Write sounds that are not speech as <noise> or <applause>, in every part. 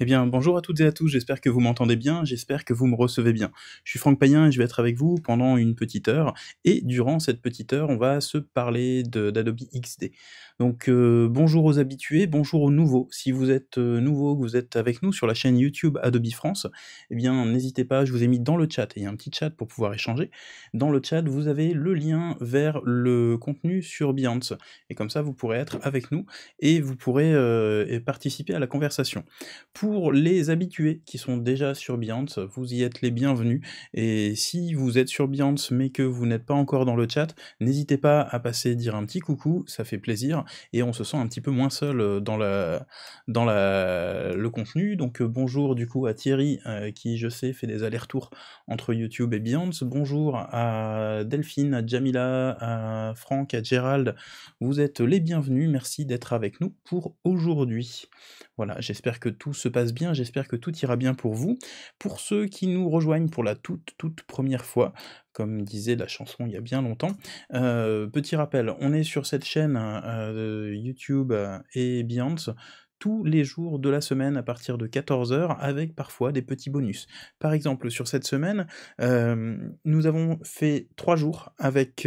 Eh bien, bonjour à toutes et à tous, j'espère que vous m'entendez bien, j'espère que vous me recevez bien. Je suis Franck Payen et je vais être avec vous pendant une petite heure, et durant cette petite heure, on va se parler d'Adobe XD. Donc, euh, bonjour aux habitués, bonjour aux nouveaux. Si vous êtes euh, nouveau, que vous êtes avec nous sur la chaîne YouTube Adobe France, eh bien, n'hésitez pas, je vous ai mis dans le chat, et il y a un petit chat pour pouvoir échanger. Dans le chat, vous avez le lien vers le contenu sur Biance. et comme ça, vous pourrez être avec nous, et vous pourrez euh, participer à la conversation pour les habitués qui sont déjà sur Beyoncé, vous y êtes les bienvenus. Et si vous êtes sur Beyoncé mais que vous n'êtes pas encore dans le chat, n'hésitez pas à passer dire un petit coucou, ça fait plaisir et on se sent un petit peu moins seul euh, dans, la, dans la, le contenu. Donc euh, bonjour du coup à Thierry euh, qui, je sais, fait des allers-retours entre YouTube et Beyoncé, Bonjour à Delphine, à Jamila, à Franck, à Gérald. Vous êtes les bienvenus, merci d'être avec nous pour aujourd'hui. Voilà, j'espère que tout se passe bien, j'espère que tout ira bien pour vous. Pour ceux qui nous rejoignent pour la toute toute première fois, comme disait la chanson il y a bien longtemps. Euh, petit rappel, on est sur cette chaîne hein, euh, YouTube euh, et Beyoncé tous les jours de la semaine à partir de 14h avec parfois des petits bonus. Par exemple, sur cette semaine, nous avons fait trois jours avec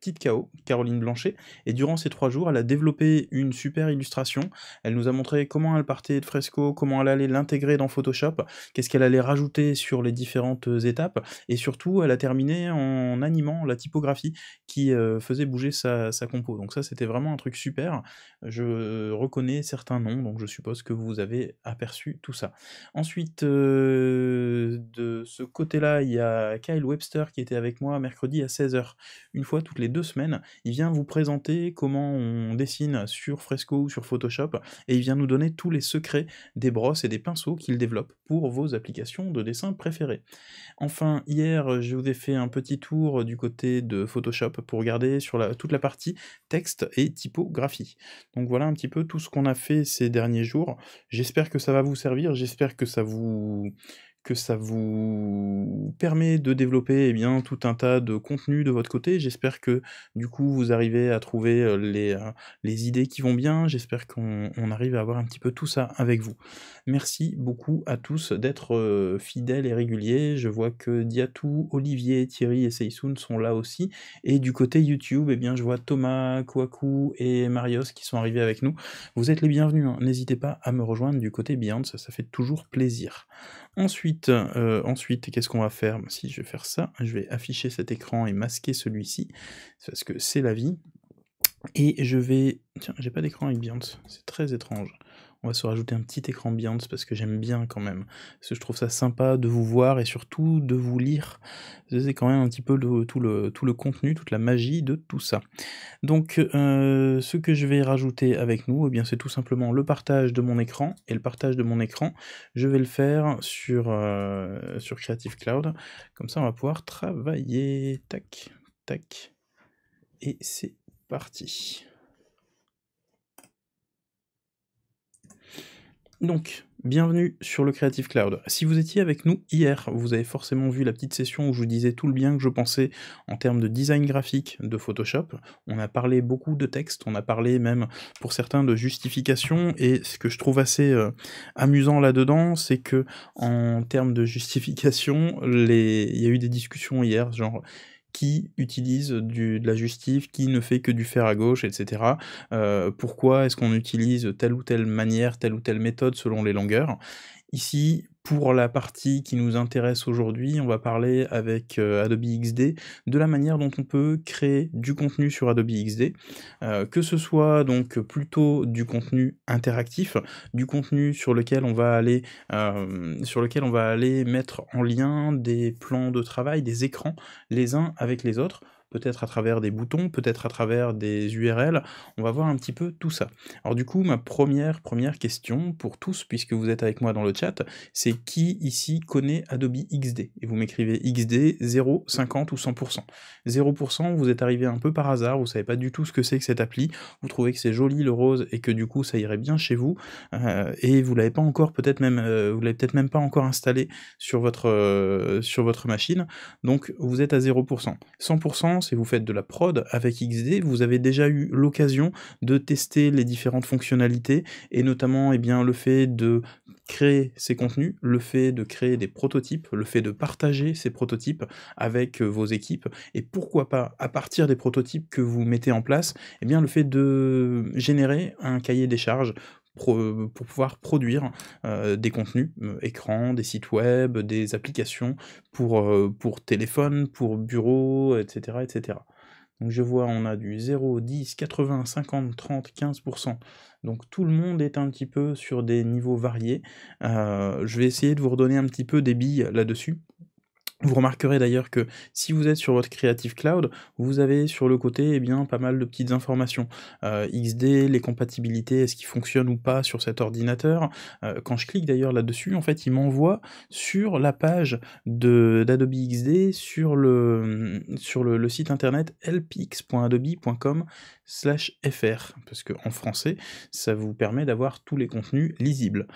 petite KO, Caroline Blanchet, et durant ces trois jours, elle a développé une super illustration. Elle nous a montré comment elle partait de Fresco, comment elle allait l'intégrer dans Photoshop, qu'est-ce qu'elle allait rajouter sur les différentes étapes, et surtout, elle a terminé en animant la typographie qui euh, faisait bouger sa, sa, compo. Donc ça, c'était vraiment un truc super. Je reconnais certains noms, donc je suppose que vous avez aperçu tout ça. Ensuite, euh, de ce côté-là, il y a Kyle Webster qui était avec moi mercredi à 16h. Une fois toutes les deux semaines, il vient vous présenter comment on dessine sur Fresco ou sur Photoshop, et il vient nous donner tous les secrets des brosses et des pinceaux qu'il développe pour vos applications de dessin préférées. Enfin, hier, je vous ai fait un petit tour du côté de Photoshop pour regarder sur la, toute la partie texte et typographie. Donc voilà un petit peu tout ce qu'on a fait ces derniers jours. J'espère que ça va vous servir, j'espère que ça vous que ça vous permet de développer eh bien, tout un tas de contenus de votre côté. J'espère que du coup vous arrivez à trouver euh, les, euh, les idées qui vont bien. J'espère qu'on arrive à avoir un petit peu tout ça avec vous. Merci beaucoup à tous d'être euh, fidèles et réguliers. Je vois que Diatou, Olivier, Thierry et Seisun sont là aussi. Et du côté YouTube, eh bien, je vois Thomas, Kouakou et Marios qui sont arrivés avec nous. Vous êtes les bienvenus. Hein. N'hésitez pas à me rejoindre du côté Beyond, ça fait toujours plaisir. Ensuite, euh, ensuite qu'est-ce qu'on va faire Si je vais faire ça, je vais afficher cet écran et masquer celui-ci, parce que c'est la vie. Et je vais... Tiens, j'ai pas d'écran avec Beyonce, c'est très étrange. On va se rajouter un petit écran Beyonce parce que j'aime bien quand même. Parce que je trouve ça sympa de vous voir et surtout de vous lire. C'est quand même un petit peu tout, le, tout le contenu, toute la magie de tout ça. Donc euh, ce que je vais rajouter avec nous, eh c'est tout simplement le partage de mon écran. Et le partage de mon écran, je vais le faire sur, euh, sur Creative Cloud. Comme ça on va pouvoir travailler. Tac, tac. Et c'est parti. Donc, bienvenue sur le Creative Cloud. Si vous étiez avec nous hier, vous avez forcément vu la petite session où je vous disais tout le bien que je pensais en termes de design graphique de Photoshop. On a parlé beaucoup de texte, on a parlé même pour certains de justification, et ce que je trouve assez euh, amusant là-dedans, c'est que en termes de justification, il y a eu des discussions hier, genre qui utilise du, de la justif, qui ne fait que du fer à gauche, etc. Euh, pourquoi est-ce qu'on utilise telle ou telle manière, telle ou telle méthode selon les longueurs Ici, pour la partie qui nous intéresse aujourd'hui, on va parler avec euh, Adobe XD de la manière dont on peut créer du contenu sur Adobe XD, euh, que ce soit donc plutôt du contenu interactif, du contenu sur lequel euh, sur lequel on va aller mettre en lien des plans de travail, des écrans les uns avec les autres peut-être à travers des boutons, peut-être à travers des URL. On va voir un petit peu tout ça. Alors du coup, ma première, première question pour tous, puisque vous êtes avec moi dans le chat, c'est qui ici connaît Adobe XD Et vous m'écrivez XD 0, 50 ou 100%. 0%, vous êtes arrivé un peu par hasard, vous ne savez pas du tout ce que c'est que cette appli, vous trouvez que c'est joli le rose et que du coup ça irait bien chez vous, euh, et vous l'avez pas encore, peut-être même, euh, vous l'avez peut-être même pas encore installé sur votre, euh, sur votre machine, donc vous êtes à 0%. 100%, et vous faites de la prod avec XD, vous avez déjà eu l'occasion de tester les différentes fonctionnalités et notamment eh bien, le fait de créer ces contenus, le fait de créer des prototypes, le fait de partager ces prototypes avec euh, vos équipes et pourquoi pas à partir des prototypes que vous mettez en place, et eh bien, le fait de générer un cahier des charges pour pouvoir produire euh, des contenus, euh, écrans, des sites web, des applications pour, euh, pour téléphone, pour bureau, etc. etc. Donc je vois, on a du 0, 10, 80, 50, 30, 15%. Donc tout le monde est un petit peu sur des niveaux variés. je vais essayer de vous redonner un petit peu des billes là-dessus. Vous remarquerez d'ailleurs que si vous êtes sur votre Creative Cloud, vous avez sur le côté eh bien, pas mal de petites informations. Euh, XD, les compatibilités, est-ce qu'ils fonctionne ou pas sur cet ordinateur. Euh, quand je clique d'ailleurs là-dessus, en fait, il m'envoie sur la page d'Adobe XD sur le, sur le, site internet lpx.adobe.com fr, parce qu'en français, ça vous permet d'avoir tous les contenus lisibles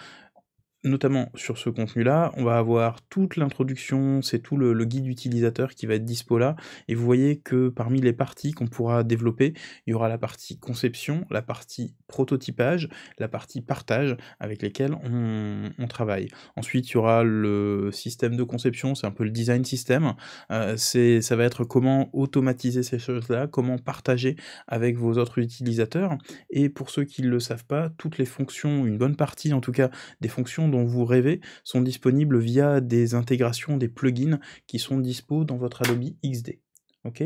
notamment sur ce contenu-là, on va avoir toute l'introduction, c'est tout le, guide utilisateur qui va être dispo là, et vous voyez que parmi les parties qu'on pourra développer, il y aura la partie conception, la partie prototypage, la partie partage avec lesquelles on, travaille. Ensuite, il y aura le système de conception, c'est un peu le design system, euh, ça va être comment automatiser ces choses-là, comment partager avec vos autres utilisateurs, et pour ceux qui ne le savent pas, toutes les fonctions, une bonne partie en tout cas, des fonctions vous rêvez sont disponibles via des intégrations, des plugins qui sont dispo dans votre Adobe XD. Ok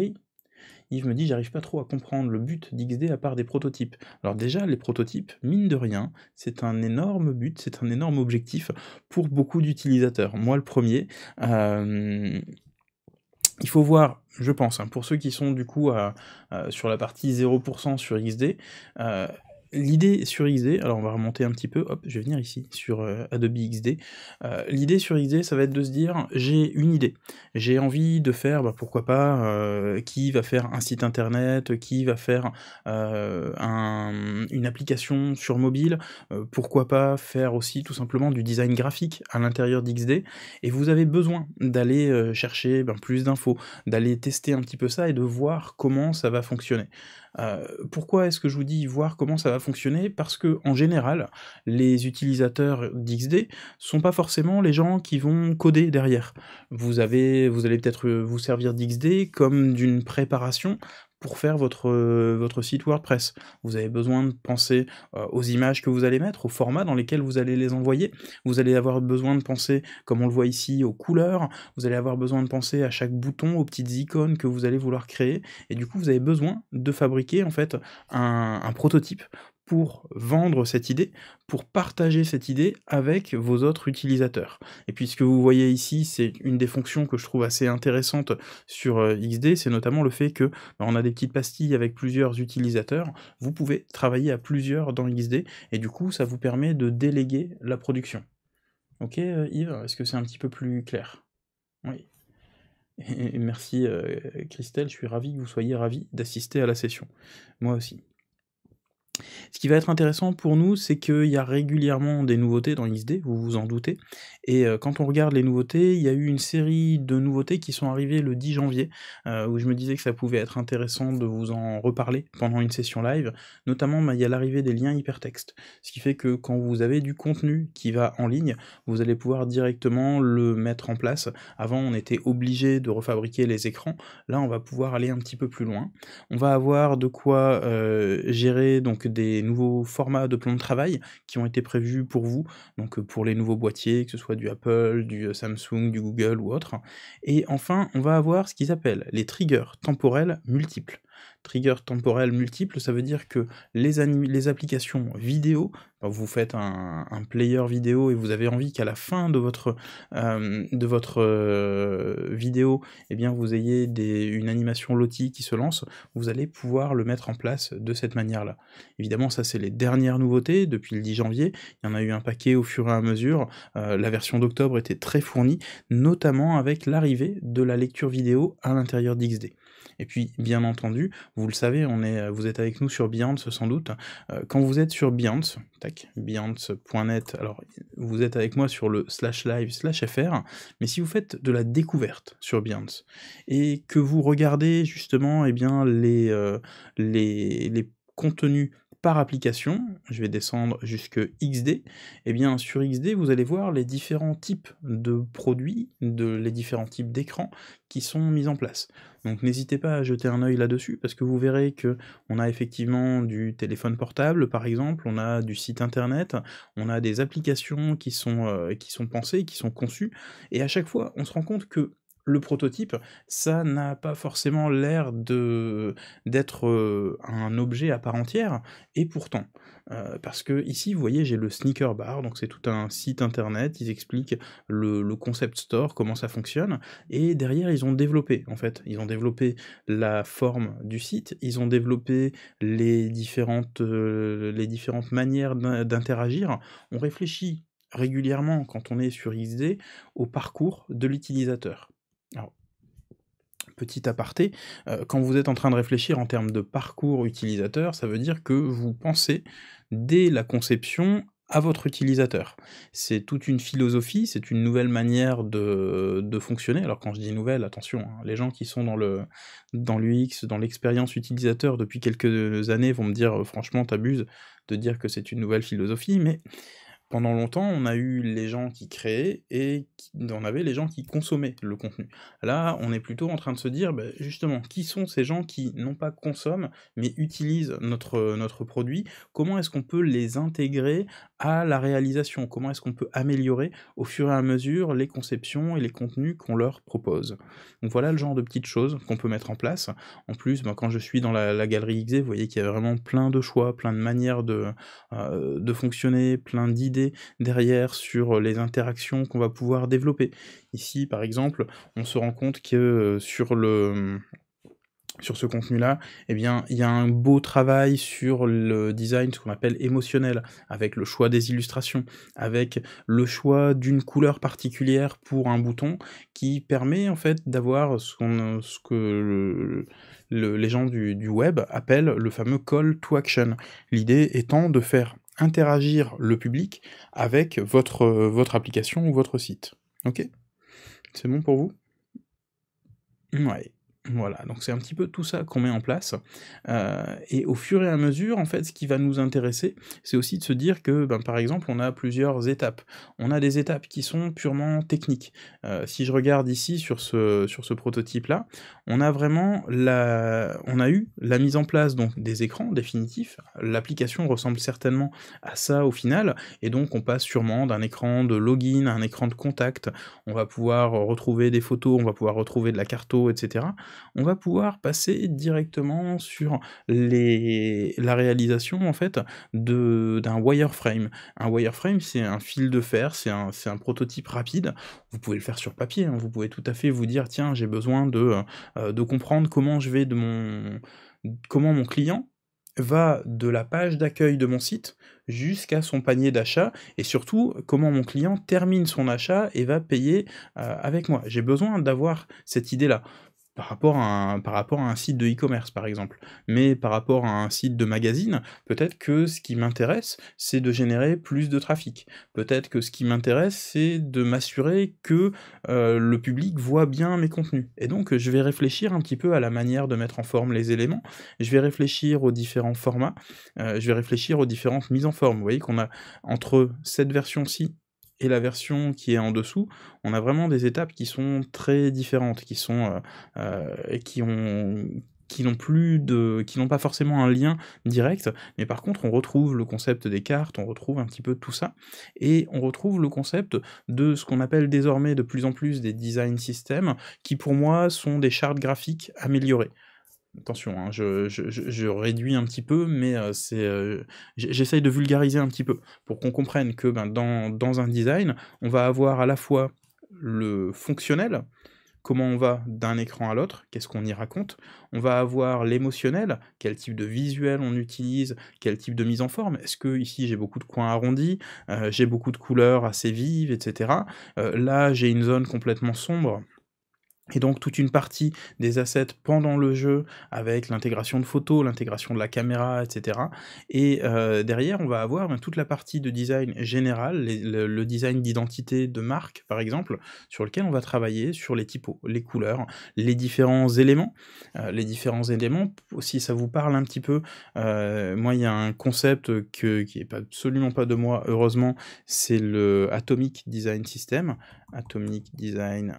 Yves me dit j'arrive pas trop à comprendre le but d'XD à part des prototypes. Alors déjà les prototypes, mine de rien, c'est un énorme but, c'est un énorme objectif pour beaucoup d'utilisateurs. Moi le premier. Euh, il faut voir, je pense, hein, pour ceux qui sont du coup sur la partie 0% sur XD, euh, l'idée sur XD, alors on va remonter un petit peu, hop, je vais venir ici sur euh, Adobe XD. Euh, l'idée sur XD, ça va être de se dire, j'ai une idée, j'ai envie de faire, bah, pourquoi pas, euh, qui va faire un site internet, qui va faire une application sur mobile, pourquoi pas faire aussi tout simplement du design graphique à l'intérieur d'XD, et vous avez besoin d'aller chercher ben, plus d'infos, d'aller tester un petit peu ça et de voir comment ça va fonctionner. Euh, pourquoi est-ce que je vous dis voir comment ça va fonctionner Parce que en général, les utilisateurs d'XD sont pas forcément les gens qui vont coder derrière. Vous vous allez peut-être euh, vous servir d'XD comme d'une préparation pour faire votre, euh, votre site WordPress. Vous avez besoin de penser euh, aux images que vous allez mettre, au format dans lesquels vous allez les envoyer. Vous allez avoir besoin de penser, comme on le voit ici, aux couleurs. Vous allez avoir besoin de penser à chaque bouton, aux petites icônes que vous allez vouloir créer. Et du coup, vous avez besoin de fabriquer en fait un prototype pour vendre cette idée, pour partager cette idée avec vos autres utilisateurs. Et puis ce que vous voyez ici, c'est une des fonctions que je trouve assez intéressante sur euh, XD, c'est notamment le fait que bah, on a des petites pastilles avec plusieurs utilisateurs, vous pouvez travailler à plusieurs dans XD, et du coup ça vous permet de déléguer la production. Ok euh, Yves, est-ce que c'est un petit peu plus clair Oui. <laughs> merci euh, Christelle, je suis ravi que vous soyez ravi d'assister à la session. Moi aussi. Ce qui va être intéressant pour nous, c'est qu'il y a régulièrement des nouveautés dans XD, vous vous en doutez, et euh, quand on regarde les nouveautés, il y a eu une série de nouveautés qui sont arrivées le 10 janvier, euh, où je me disais que ça pouvait être intéressant de vous en reparler pendant une session live. Notamment, bah, il y a l'arrivée des liens hypertextes, ce qui fait que quand vous avez du contenu qui va en ligne, vous allez pouvoir directement le mettre en place. Avant, on était obligé de refabriquer les écrans. Là, on va pouvoir aller un petit peu plus loin. On va avoir de quoi euh, gérer donc des nouveaux formats de plan de travail qui ont été prévus pour vous, donc pour les nouveaux boîtiers, que ce soit du Apple, du euh, Samsung, du Google ou autre. Et enfin, on va avoir ce qu'ils appellent les triggers temporels multiples. Trigger temporel multiple, ça veut dire que les, applications vidéo, vous faites un, player vidéo et vous avez envie qu'à la fin de votre, euh, de votre euh, vidéo, eh bien, vous ayez une animation lotie qui se lance, vous allez pouvoir le mettre en place de cette manière-là. Évidemment, ça c'est les dernières nouveautés depuis le 10 janvier, il y en a eu un paquet au fur et à mesure, euh, la version d'octobre était très fournie, notamment avec l'arrivée de la lecture vidéo à l'intérieur d'XD. Et puis, bien entendu, vous le savez, on est, euh, vous êtes avec nous sur Beyonce sans doute. Euh, quand vous êtes sur Beyonce, tac, Beyonce.net, alors vous êtes avec moi sur le slash live slash fr, mais si vous faites de la découverte sur Beyonce et que vous regardez justement, eh bien, les, euh, les, les contenus par application, je vais descendre jusque XD, et eh bien sur XD vous allez voir les différents types de produits, de, les différents types d'écrans qui sont mis en place. Donc n'hésitez pas à jeter un œil là-dessus parce que vous verrez que on a effectivement du téléphone portable par exemple, on a du site internet, on a des applications qui sont, euh, qui sont pensées, qui sont conçues, et à chaque fois on se rend compte que le prototype, ça n'a pas forcément l'air de d'être euh, un objet à part entière, et pourtant. Euh, parce que ici, vous voyez, j'ai le sneaker bar, donc c'est tout un site internet, ils expliquent le, concept store, comment ça fonctionne, et derrière, ils ont développé, en fait, ils ont développé la forme du site, ils ont développé les différentes, euh, les différentes manières d'interagir, on réfléchit régulièrement quand on est sur XD au parcours de l'utilisateur. Alors, petit aparté, euh, quand vous êtes en train de réfléchir en termes de parcours utilisateur, ça veut dire que vous pensez dès la conception à votre utilisateur. C'est toute une philosophie, c'est une nouvelle manière de, fonctionner. Alors quand je dis nouvelle, attention, hein, les gens qui sont dans le dans l'UX, dans l'expérience utilisateur depuis quelques années vont me dire euh, franchement t'abuses de dire que c'est une nouvelle philosophie, mais pendant longtemps, on a eu les gens qui créaient et on avait les gens qui consommaient le contenu. Là, on est plutôt en train de se dire, bah, justement, qui sont ces gens qui non pas consomment, mais utilisent notre, notre produit Comment est-ce qu'on peut les intégrer à la réalisation Comment est-ce qu'on peut améliorer au fur et à mesure les conceptions et les contenus qu'on leur propose Donc voilà le genre de petites choses qu'on peut mettre en place. En plus, bah, quand je suis dans la, galerie XE, vous voyez qu'il y a vraiment plein de choix, plein de manières de, euh, de fonctionner, plein d'idées derrière sur euh, les interactions qu'on va pouvoir développer. Ici, par exemple, on se rend compte que euh, sur le mm, sur ce contenu-là, eh bien, il y a un beau travail sur le design, ce qu'on appelle émotionnel, avec le choix des illustrations, avec le choix d'une couleur particulière pour un bouton, qui permet en fait d'avoir ce, que les gens du, du web appellent le fameux call to action. L'idée étant de faire interagir le public avec votre, votre application ou votre site. Ok C'est bon pour vous Ouais. Voilà, donc c'est un petit peu tout ça qu'on met en place. Euh, et au fur et à mesure, en fait, ce qui va nous intéresser, c'est aussi de se dire que, ben, par exemple, on a plusieurs étapes. On a des étapes qui sont purement techniques. Euh, si je regarde ici sur ce, sur ce prototype-là, on a vraiment la, on a eu la mise en place donc des écrans définitifs. L'application ressemble certainement à ça au final, et donc on passe sûrement d'un écran de login à un écran de contact. On va pouvoir retrouver des photos, on va pouvoir retrouver de la carto, etc on va pouvoir passer directement sur la réalisation en fait d'un wireframe. Un wireframe, c'est un fil de fer, c'est un, prototype rapide. Vous pouvez le faire sur papier, hein. vous pouvez tout à fait vous dire tiens, j'ai besoin euh, de, comprendre comment je vais de mon comment mon client va de la page d'accueil de mon site jusqu'à son panier d'achat et surtout comment mon client termine son achat et va payer euh, avec moi. J'ai besoin d'avoir cette idée-là par rapport à un, site de e-commerce, par exemple. Mais par rapport à un site de magazine, peut-être que ce qui m'intéresse, c'est de générer plus de trafic. Peut-être que ce qui m'intéresse, c'est de m'assurer que euh, le public voit bien mes contenus. Et donc, je vais réfléchir un petit peu à la manière de mettre en forme les éléments. Je vais réfléchir aux différents formats. Euh, je vais réfléchir aux différentes mises en forme. Vous voyez qu'on a entre cette version-ci et la version qui est en dessous, on a vraiment des étapes qui sont très différentes, qui sont euh, euh, qui ont qui n'ont plus de, qui n'ont pas forcément un lien direct, mais par contre on retrouve le concept des cartes, on retrouve un petit peu tout ça, et on retrouve le concept de ce qu'on appelle désormais de plus en plus des design systems, qui pour moi sont des chartes graphiques améliorées. Attention, hein, je, réduis un petit peu, mais euh, c'est, euh, j'essaye de vulgariser un petit peu pour qu'on comprenne que ben, dans, un design, on va avoir à la fois le fonctionnel, comment on va d'un écran à l'autre, qu'est-ce qu'on y raconte, on va avoir l'émotionnel, quel type de visuel on utilise, quel type de mise en forme, est-ce que ici j'ai beaucoup de coins arrondis, euh, j'ai beaucoup de couleurs assez vives, etc. là j'ai une zone complètement sombre, et donc toute une partie des assets pendant le jeu, avec l'intégration de photos, l'intégration de la caméra, etc. Et euh, derrière, on va avoir ben, toute la partie de design général, le, design d'identité de marque, par exemple, sur lequel on va travailler sur les typos, les couleurs, les différents éléments. Euh, les différents éléments, si ça vous parle un petit peu, euh, moi il y a un concept qui n'est absolument pas de moi, heureusement, c'est le Atomic Design System. Atomic Design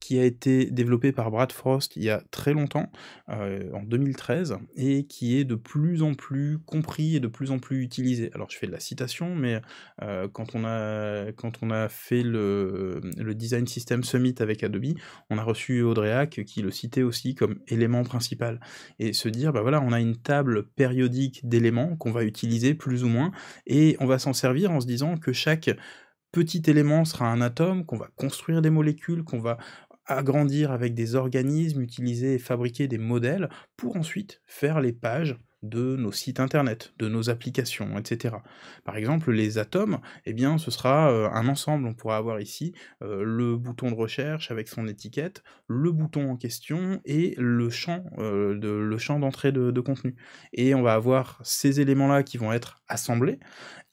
qui a été développé par Brad Frost il y a très longtemps, euh, en 2013, et qui est de plus en plus compris et de plus en plus utilisé. Alors je fais de la citation, mais euh, quand, on a, quand on a fait le, le, Design System Summit avec Adobe, on a reçu Audrey Hack qui le citait aussi comme élément principal. Et se dire, bah voilà, on a une table périodique d'éléments qu'on va utiliser plus ou moins, et on va s'en servir en se disant que chaque petit élément sera un atome, qu'on va construire des molécules, qu'on va agrandir avec des organismes, utiliser et fabriquer des modèles pour ensuite faire les pages de nos sites internet, de nos applications, etc. Par exemple, les atomes, eh bien, ce sera euh, un ensemble. On pourra avoir ici euh, le bouton de recherche avec son étiquette, le bouton en question et le champ, euh, de, le champ d'entrée de, contenu. Et on va avoir ces éléments-là qui vont être assemblés,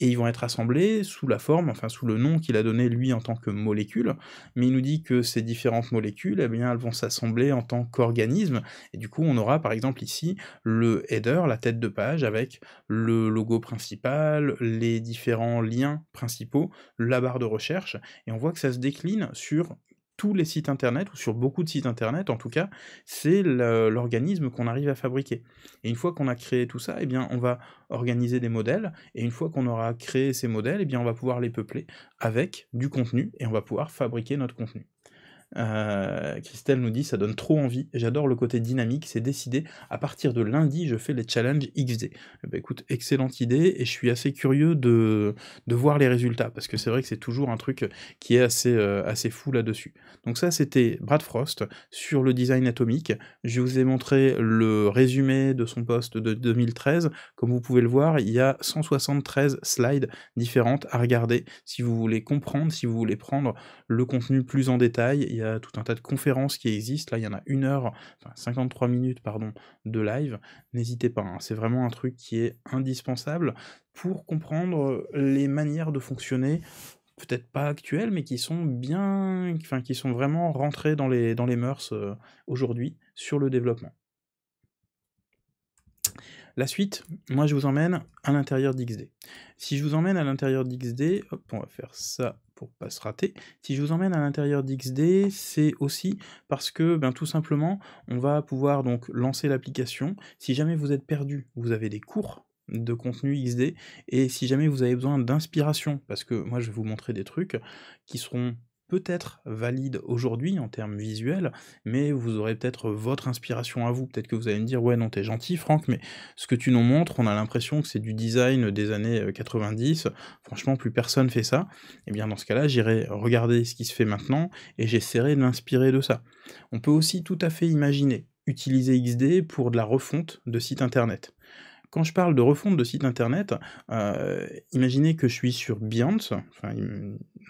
et ils vont être assemblés sous la forme, enfin sous le nom qu'il a donné lui en tant que molécule, mais il nous dit que ces différentes molécules, eh bien, elles vont s'assembler en tant qu'organisme, et du coup, on aura par exemple ici le header, la tête de page avec le logo principal, les différents liens principaux, la barre de recherche, et on voit que ça se décline sur tous les sites internet, ou sur beaucoup de sites internet en tout cas, c'est l'organisme qu'on arrive à fabriquer. Et une fois qu'on a créé tout ça, eh bien, on va organiser des modèles, et une fois qu'on aura créé ces modèles, eh bien, on va pouvoir les peupler avec du contenu, et on va pouvoir fabriquer notre contenu. Euh, Christelle nous dit ça donne trop envie, j'adore le côté dynamique, c'est décidé, à partir de lundi je fais les challenges XD. Eh ben, écoute, excellente idée et je suis assez curieux de, de voir les résultats parce que c'est vrai que c'est toujours un truc qui est assez, euh, assez fou là-dessus. Donc ça c'était Brad Frost sur le design atomique, je vous ai montré le résumé de son poste de 2013, comme vous pouvez le voir il y a 173 slides différentes à regarder si vous voulez comprendre, si vous voulez prendre le contenu plus en détail, il y a tout un tas de conférences qui existent. Là, il y en a une heure, 53 minutes, pardon, de live. N'hésitez pas, hein. c'est vraiment un truc qui est indispensable pour comprendre les manières de fonctionner peut-être pas actuelles, mais qui sont bien, enfin, qui sont vraiment rentrées dans les, dans les mœurs euh, aujourd'hui sur le développement. La suite, moi je vous emmène à l'intérieur d'XD. Si je vous emmène à l'intérieur d'XD, hop, on va faire ça pour pas se rater. Si je vous emmène à l'intérieur d'XD, c'est aussi parce que ben, tout simplement, on va pouvoir donc lancer l'application. Si jamais vous êtes perdu, vous avez des cours de contenu XD et si jamais vous avez besoin d'inspiration parce que moi je vais vous montrer des trucs qui seront peut-être valide aujourd'hui en termes visuels, mais vous aurez peut-être votre inspiration à vous. Peut-être que vous allez me dire, ouais, non, t'es gentil, Franck, mais ce que tu nous montres, on a l'impression que c'est du design des années 90. Euh, Franchement, plus personne fait ça. Et eh bien, dans ce cas-là, j'irai regarder ce qui se fait maintenant et j'essaierai de m'inspirer de ça. On peut aussi tout à fait imaginer utiliser XD pour de la refonte de sites internet quand je parle de refonte de site internet, euh, imaginez que je suis sur Behance, enfin,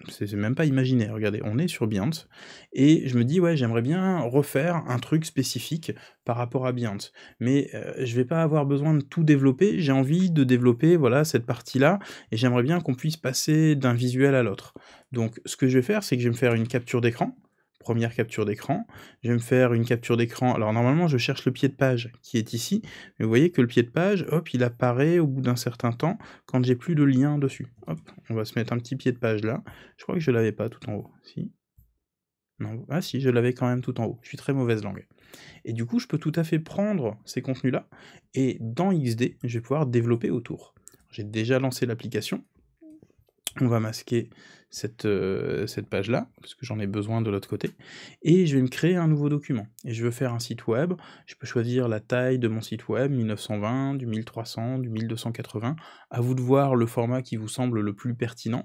c'est même pas imaginé regardez, on est sur Behance, et je me dis, ouais, j'aimerais bien refaire un truc spécifique par rapport à Beyond. mais euh, je vais pas avoir besoin de tout développer, j'ai envie de développer, voilà, cette partie-là, et j'aimerais bien qu'on puisse passer d'un visuel à l'autre. Donc, ce que je vais faire, c'est que je vais me faire une capture d'écran, première capture d'écran. Je vais me faire une capture d'écran. Alors normalement, je cherche le pied de page qui est ici. Mais vous voyez que le pied de page, hop, il apparaît au bout d'un certain temps quand j'ai plus de lien dessus. Hop, on va se mettre un petit pied de page là. Je crois que je l'avais pas tout en haut. Si. Non. Ah si, je l'avais quand même tout en haut. Je suis très mauvaise langue. Et du coup, je peux tout à fait prendre ces contenus-là et dans XD, je vais pouvoir développer autour. J'ai déjà lancé l'application on va masquer cette, euh, cette page-là, parce que j'en ai besoin de l'autre côté, et je vais me créer un nouveau document. Et je veux faire un site web, je peux choisir la taille de mon site web, 1920, du 1300, du 1280, à vous de voir le format qui vous semble le plus pertinent,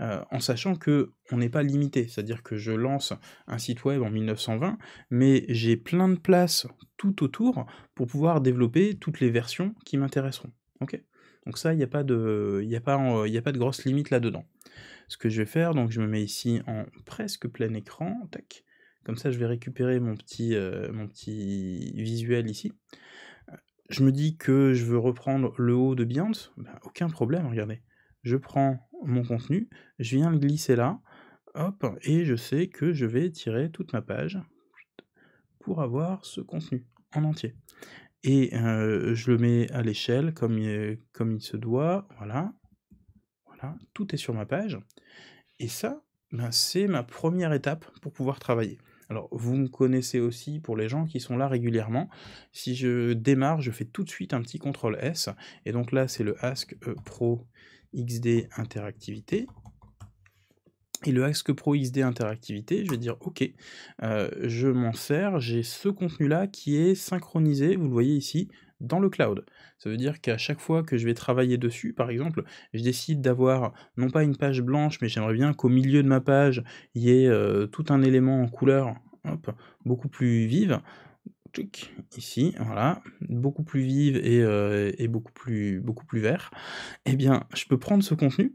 euh, en sachant que on n'est pas limité, c'est-à-dire que je lance un site web en 1920, mais j'ai plein de places tout autour pour pouvoir développer toutes les versions qui m'intéresseront. ok donc ça, il n'y a, pas de, a, pas, euh, a pas de grosse limite là-dedans. Ce que je vais faire, donc je me mets ici en presque plein écran, tac. Comme ça, je vais récupérer mon petit, euh, mon petit visuel ici. Je me dis que je veux reprendre le haut de Biant. Ben, aucun problème, regardez. Je prends mon contenu, je viens le glisser là, hop, et je sais que je vais tirer toute ma page pour avoir ce contenu en entier et je le mets à l'échelle comme, il, se doit, voilà. voilà, tout est sur ma page, et ça, ben, c'est ma première étape pour pouvoir travailler. Alors, vous me connaissez aussi pour les gens qui sont là régulièrement. Si je démarre, je fais tout de suite un petit CTRL S. Et donc là, c'est le Ask e, Pro XD Interactivité et le Ask Pro XD Interactivité, je vais dire OK, euh, je m'en sers, j'ai ce contenu-là qui est synchronisé, vous le voyez ici, dans le cloud. Ça veut dire qu'à chaque fois que je vais travailler dessus, par exemple, je décide d'avoir non pas une page blanche, mais j'aimerais bien qu'au milieu de ma page, il y ait euh, tout un élément en couleur beaucoup plus vive ici, voilà, beaucoup plus vive et, euh, et, beaucoup, plus, beaucoup plus vert, eh bien, je peux prendre ce contenu,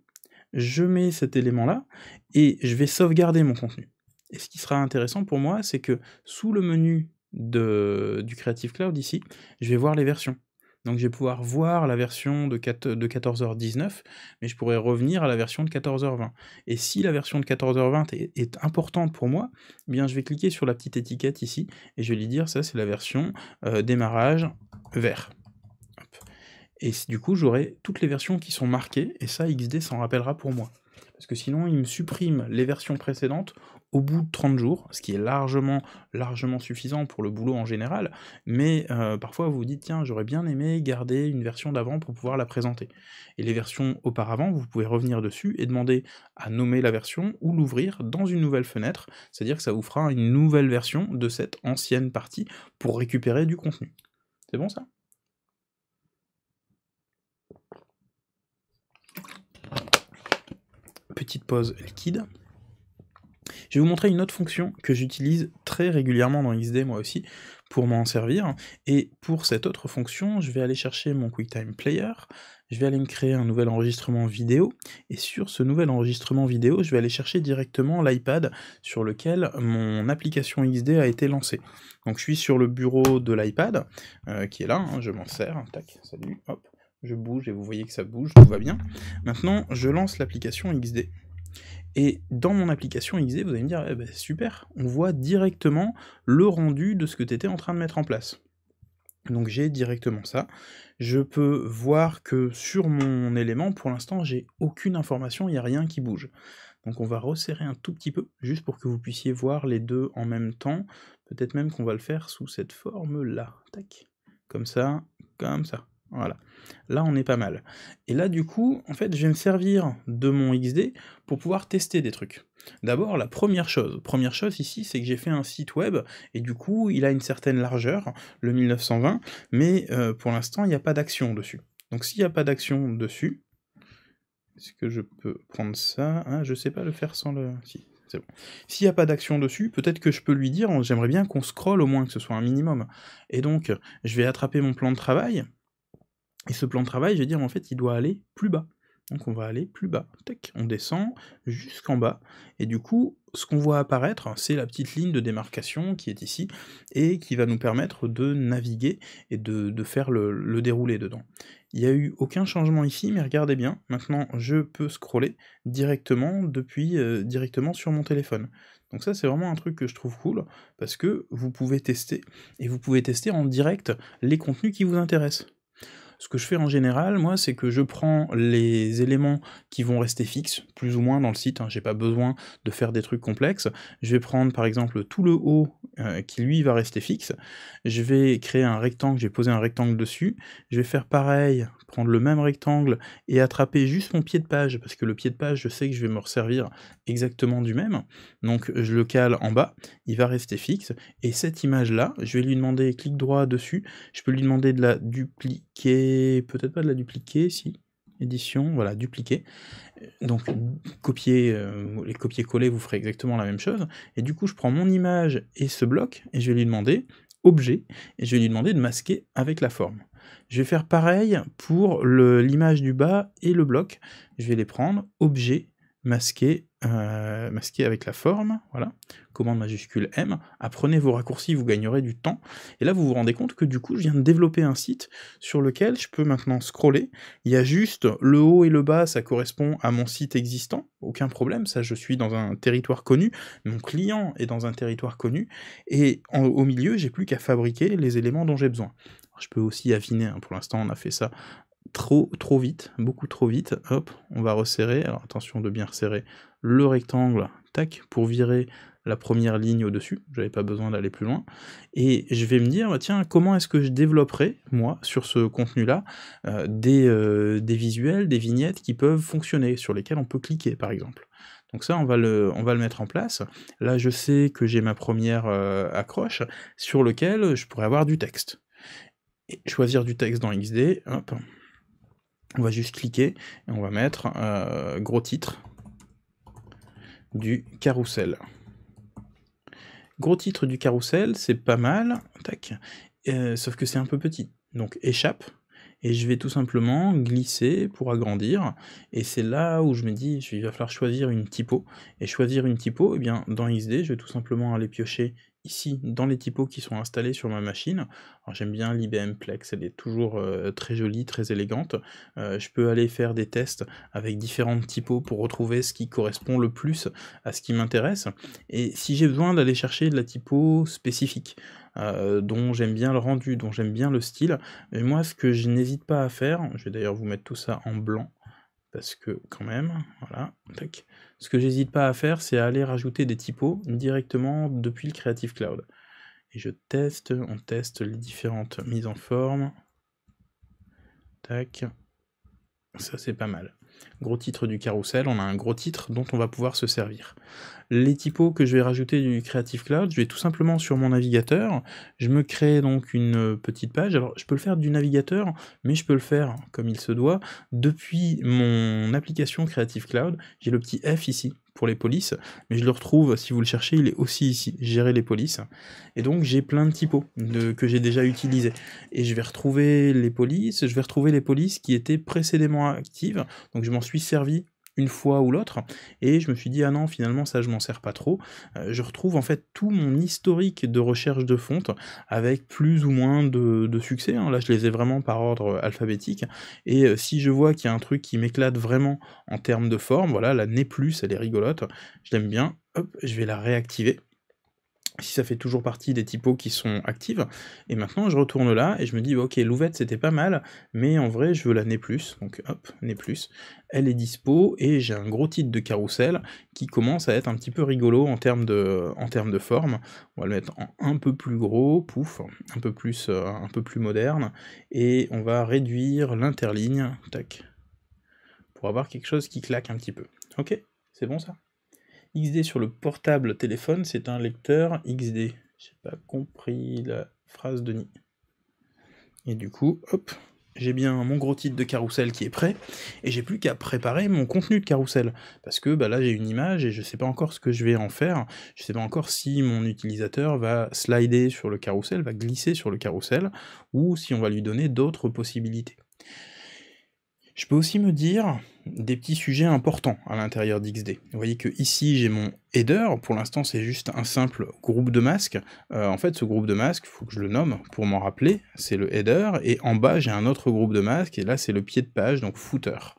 je mets cet élément-là et je vais sauvegarder mon contenu. Et ce qui sera intéressant pour moi, c'est que sous le menu de, du Creative Cloud ici, je vais voir les versions. Donc je vais pouvoir voir la version de, 14h19, mais je pourrais revenir à la version de 14h20. Et si la version de 14h20 est, importante pour moi, eh bien je vais cliquer sur la petite étiquette ici, et je vais lui dire ça c'est la version euh, démarrage vert. Et du coup, j'aurai toutes les versions qui sont marquées, et ça, XD s'en rappellera pour moi. Parce que sinon, il me supprime les versions précédentes au bout de 30 jours, ce qui est largement, largement suffisant pour le boulot en général, mais euh, parfois vous vous dites, tiens, j'aurais bien aimé garder une version d'avant pour pouvoir la présenter. Et les versions auparavant, vous pouvez revenir dessus et demander à nommer la version ou l'ouvrir dans une nouvelle fenêtre, c'est-à-dire que ça vous fera une nouvelle version de cette ancienne partie pour récupérer du contenu. C'est bon ça petite pause liquide. Je vais vous montrer une autre fonction que j'utilise très régulièrement dans XD moi aussi pour m'en servir. Et pour cette autre fonction, je vais aller chercher mon QuickTime Player, je vais aller me créer un nouvel enregistrement vidéo, et sur ce nouvel enregistrement vidéo, je vais aller chercher directement l'iPad sur lequel mon application XD a été lancée. Donc je suis sur le bureau de l'iPad, euh, qui est là, hein, je m'en sers, tac, salut, hop je bouge et vous voyez que ça bouge, tout va bien. Maintenant, je lance l'application XD. Et dans mon application XD, vous allez me dire, eh ben, super, on voit directement le rendu de ce que tu étais en train de mettre en place. Donc j'ai directement ça. Je peux voir que sur mon élément, pour l'instant, j'ai aucune information, il n'y a rien qui bouge. Donc on va resserrer un tout petit peu, juste pour que vous puissiez voir les deux en même temps. Peut-être même qu'on va le faire sous cette forme-là. Tac. Comme ça, comme ça. Voilà. Là, on est pas mal. Et là, du coup, en fait, je vais me servir de mon XD pour pouvoir tester des trucs. D'abord, la première chose, première chose ici, c'est que j'ai fait un site web, et du coup, il a une certaine largeur, le 1920, mais euh, pour l'instant, il n'y a pas d'action dessus. Donc s'il n'y a pas d'action dessus, est-ce que je peux prendre ça Je ah, Je sais pas le faire sans le... Si, c'est bon. S'il n'y a pas d'action dessus, peut-être que je peux lui dire, j'aimerais bien qu'on scrolle au moins, que ce soit un minimum. Et donc, je vais attraper mon plan de travail, et ce plan de travail, je vais dire, en fait, il doit aller plus bas. Donc on va aller plus bas, Tac. on descend jusqu'en bas, et du coup, ce qu'on voit apparaître, c'est la petite ligne de démarcation qui est ici, et qui va nous permettre de naviguer et de, faire le, déroulé dedans. Il n'y a eu aucun changement ici, mais regardez bien, maintenant je peux scroller directement depuis euh, directement sur mon téléphone. Donc ça c'est vraiment un truc que je trouve cool, parce que vous pouvez tester, et vous pouvez tester en direct les contenus qui vous intéressent. Ce que je fais en général, moi, c'est que je prends les éléments qui vont rester fixes, plus ou moins dans le site, Je hein. j'ai pas besoin de faire des trucs complexes. Je vais prendre par exemple tout le haut euh, qui lui va rester fixe, je vais créer un rectangle, j'ai posé un rectangle dessus, je vais faire pareil prendre le même rectangle et attraper juste mon pied de page, parce que le pied de page, je sais que je vais me resservir exactement du même. Donc je le cale en bas, il va rester fixe. Et cette image-là, je vais lui demander, clic droit dessus, je peux lui demander de la dupliquer, peut-être pas de la dupliquer, si édition, voilà, dupliquer. Donc copier, euh, les copier-coller, vous ferez exactement la même chose. Et du coup, je prends mon image et ce bloc, et je vais lui demander objet, et je vais lui demander de masquer avec la forme. Je vais faire pareil pour l'image du bas et le bloc. Je vais les prendre, objet, masqué, euh, masqué avec la forme, voilà, commande majuscule M, apprenez vos raccourcis, vous gagnerez du temps, et là vous vous rendez compte que du coup je viens de développer un site sur lequel je peux maintenant scroller, il y a juste le haut et le bas, ça correspond à mon site existant, aucun problème, ça je suis dans un territoire connu, mon client est dans un territoire connu, et au milieu j'ai plus qu'à fabriquer les éléments dont j'ai besoin je peux aussi affiner, hein, pour l'instant on a fait ça trop trop vite, beaucoup trop vite, hop, on va resserrer, alors attention de bien resserrer le rectangle, tac, pour virer la première ligne au-dessus, j'avais pas besoin d'aller plus loin, et je vais me dire, bah, tiens, comment est-ce que je développerai, moi, sur ce contenu-là, euh, euh, des, visuels, des vignettes qui peuvent fonctionner, sur lesquelles on peut cliquer, par exemple. Donc ça, on va le, on va le mettre en place. Là, je sais que j'ai ma première euh, accroche sur laquelle je pourrais avoir du texte choisir du texte dans XD, hop, on va juste cliquer et on va mettre euh, gros titre du carrousel. Gros titre du carrousel, c'est pas mal, euh, sauf que c'est un peu petit. Donc échappe, et je vais tout simplement glisser pour agrandir et c'est là où je me dis il va falloir choisir une typo et choisir une typo eh bien dans XD je vais tout simplement aller piocher ici dans les typos qui sont installés sur ma machine. j'aime bien l'IBM Plex, elle est toujours euh, très jolie, très élégante. Euh, je peux aller faire des tests avec différentes typos pour retrouver ce qui correspond le plus à ce qui m'intéresse. Et si j'ai besoin d'aller chercher de la typo spécifique, euh, dont j'aime bien le rendu, dont j'aime bien le style, et moi ce que je n'hésite pas à faire, je vais d'ailleurs vous mettre tout ça en blanc, parce que quand même, voilà, Ce que j'hésite pas à faire, c'est aller rajouter des typos directement depuis le Creative Cloud. Et je teste, on teste les différentes mises en forme. Tac. Ça, c'est pas mal. Gros titre du carrousel, on a un gros titre dont on va pouvoir se servir. Les typos que je vais rajouter du Creative Cloud, je vais tout simplement sur mon navigateur, je me crée donc une euh, petite page. Alors je peux le faire du navigateur, mais je peux le faire comme il se doit depuis mon application Creative Cloud. J'ai le petit F ici pour les polices, mais je le retrouve, si vous le cherchez, il est aussi ici, gérer les polices. Et donc j'ai plein de typos de, que j'ai déjà utilisés. Et je vais retrouver les polices, je vais retrouver les polices qui étaient précédemment actives, donc je m'en suis servi une fois ou l'autre, et je me suis dit ah non finalement ça je m'en sers pas trop. Euh, je retrouve en fait tout mon historique de recherche de fonte avec plus ou moins de, succès. Hein. Là je les ai vraiment par ordre euh, alphabétique, et euh, si je vois qu'il y a un truc qui m'éclate vraiment en termes de forme, voilà la né e plus elle est rigolote, je l'aime bien, hop je vais la réactiver si ça fait toujours partie des typos qui sont actives. Et maintenant, je retourne là et je me dis, ok, Louvette, c'était pas mal, mais en vrai, je veux la nez Plus. Donc, hop, nez Plus. Elle est dispo et j'ai un gros titre de carrousel qui commence à être un petit peu rigolo en termes de, en termes de forme. On va le mettre un peu plus gros, pouf, un peu plus, euh, un peu plus moderne. Et on va réduire l'interligne, tac, pour avoir quelque chose qui claque un petit peu. Ok, c'est bon ça XD sur le portable téléphone, c'est un lecteur XD. J'ai pas compris la phrase de Et du coup, hop, j'ai bien mon gros titre de carrousel qui est prêt, et j'ai plus qu'à préparer mon contenu de carrousel. Parce que bah, là, j'ai une image et je sais pas encore ce que je vais en faire. Je sais pas encore si mon utilisateur va slider sur le carrousel, va glisser sur le carrousel, ou si on va lui donner d'autres possibilités. Je peux aussi me dire, des petits sujets importants à l'intérieur d'XD. Vous voyez que ici j'ai mon header, pour l'instant c'est juste un simple groupe de masques. Euh, en fait ce groupe de masques, il faut que je le nomme pour m'en rappeler, c'est le header, et en bas j'ai un autre groupe de masques, et là c'est le pied de page, donc footer.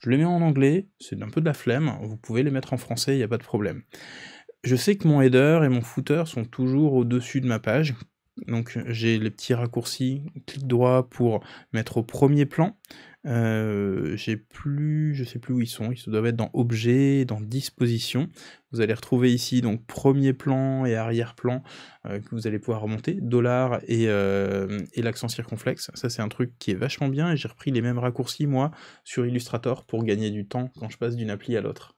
Je les mets en anglais, c'est un peu de la flemme, vous pouvez les mettre en français, il n'y a pas de problème. Je sais que mon header et mon footer sont toujours au-dessus de ma page, donc j'ai les petits raccourcis, clic droit pour mettre au premier plan, euh, j'ai plus, je sais plus où ils sont. Ils se doivent être dans objet, dans disposition. Vous allez retrouver ici donc premier plan et arrière-plan euh, que vous allez pouvoir remonter, dollar et, euh, et l'accent circonflexe. Ça c'est un truc qui est vachement bien et j'ai repris les mêmes raccourcis moi sur Illustrator pour gagner du temps quand je passe d'une appli à l'autre.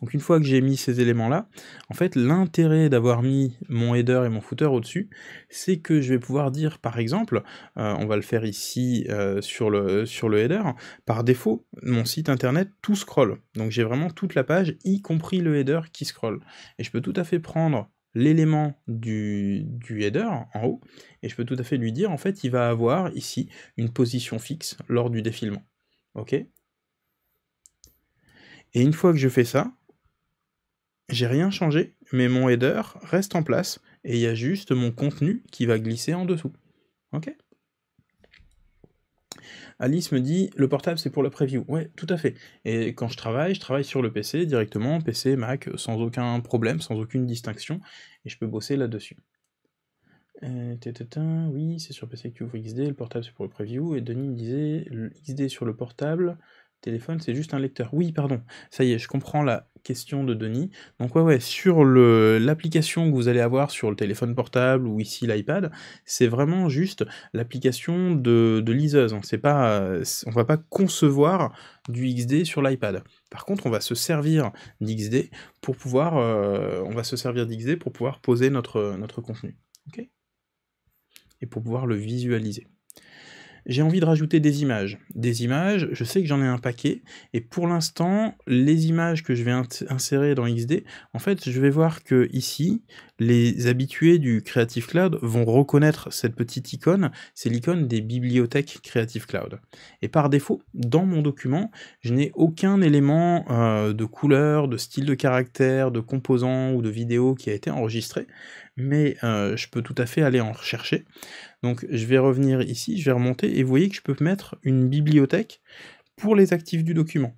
Donc une fois que j'ai mis ces éléments-là, en fait l'intérêt d'avoir mis mon header et mon footer au-dessus, c'est que je vais pouvoir dire par exemple, euh, on va le faire ici euh, sur, le, sur le header, par défaut, mon site internet tout scroll. Donc j'ai vraiment toute la page, y compris le header qui scroll. Et je peux tout à fait prendre l'élément du, du, header en haut, et je peux tout à fait lui dire, en fait, il va avoir ici une position fixe lors du défilement. OK Et une fois que je fais ça, j'ai rien changé, mais mon header reste en place et il y a juste mon contenu qui va glisser en dessous. Ok Alice me dit le portable c'est pour la preview. Ouais, tout à fait. Et quand je travaille, je travaille sur le PC directement, PC, Mac, sans aucun problème, sans aucune distinction, et je peux bosser là-dessus. Euh, oui, c'est sur PC que tu ouvres XD, le portable c'est pour le preview, et Denis me disait XD sur le portable, Téléphone, c'est juste un lecteur. Oui, pardon. Ça y est, je comprends la question de Denis. Donc ouais, ouais, sur l'application que vous allez avoir sur le téléphone portable ou ici l'iPad, c'est vraiment juste l'application de, de, liseuse. Hein. Euh, on ne va pas concevoir du XD sur l'iPad. Par contre, on va se servir d'XD pour pouvoir, euh, on va se servir d'XD pour pouvoir poser notre notre contenu, ok, et pour pouvoir le visualiser j'ai envie de rajouter des images. Des images, je sais que j'en ai un paquet, et pour l'instant, les images que je vais insérer dans XD, en fait, je vais voir que ici, les habitués du Creative Cloud vont reconnaître cette petite icône, c'est l'icône des bibliothèques Creative Cloud. Et par défaut, dans mon document, je n'ai aucun élément euh, de couleur, de style de caractère, de composant ou de vidéo qui a été enregistré mais euh, je peux tout à fait aller en rechercher. Donc je vais revenir ici, je vais remonter, et vous voyez que je peux mettre une bibliothèque pour les actifs du document.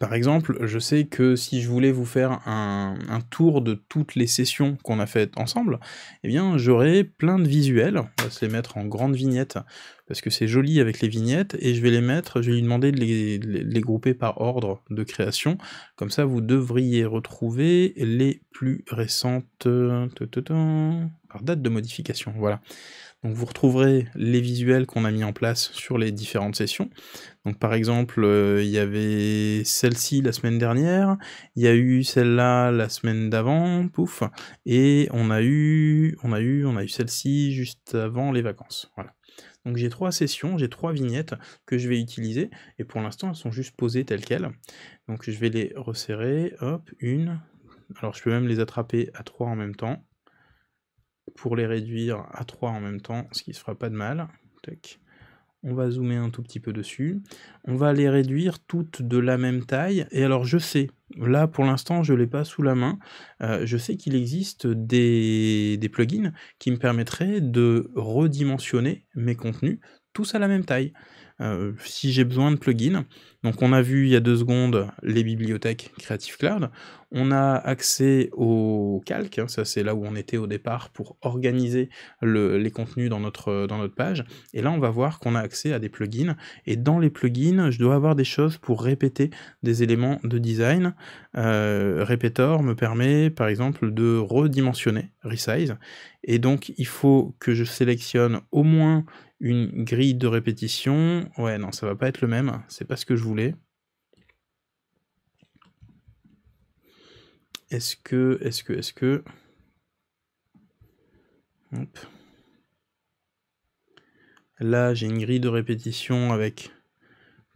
Par exemple, je sais que si je voulais vous faire un, tour de toutes les sessions qu'on a faites ensemble, eh bien j'aurais plein de visuels, on va se les mettre en grande vignette parce que c'est joli avec les vignettes, et je vais les mettre, je vais lui demander de les, grouper par ordre de création, comme ça vous devriez retrouver les plus récentes, euh, par date de modification, voilà. Donc vous retrouverez les visuels qu'on a mis en place sur les différentes sessions. Donc par exemple, euh, il y avait celle-ci la semaine dernière, il y a eu celle-là la semaine d'avant, pouf, et on a eu, on a eu, on a eu celle-ci juste avant les vacances. Donc j'ai trois sessions, j'ai trois vignettes que je vais utiliser, et pour l'instant elles sont juste posées telles quelles. Donc je vais les resserrer, hop, une, alors je peux même les attraper à trois en même temps, pour les réduire à 3 en même temps, ce qui ne se fera pas de mal. On va zoomer un tout petit peu dessus. On va les réduire toutes de la même taille. Et alors je sais, là pour l'instant je ne l'ai pas sous la main, euh, je sais qu'il existe des plugins qui me permettraient de redimensionner mes contenus tous à la même taille. Euh, si j'ai besoin de plugins. Donc on a vu il y a deux secondes les bibliothèques Creative Cloud. On a accès aux calques, hein. ça c'est là où on était au départ pour organiser les contenus dans notre, dans notre page. Et là on va voir qu'on a accès à des plugins. Et dans les plugins, je dois avoir des choses pour répéter des éléments de design. Euh, Repetor me permet par exemple de redimensionner, resize. Et donc il faut que je sélectionne au moins une grille de répétition. Ouais, non, ça va pas être le même. C'est pas ce que je voulais. Est-ce que, est-ce que, est-ce que... Là, j'ai une grille de répétition avec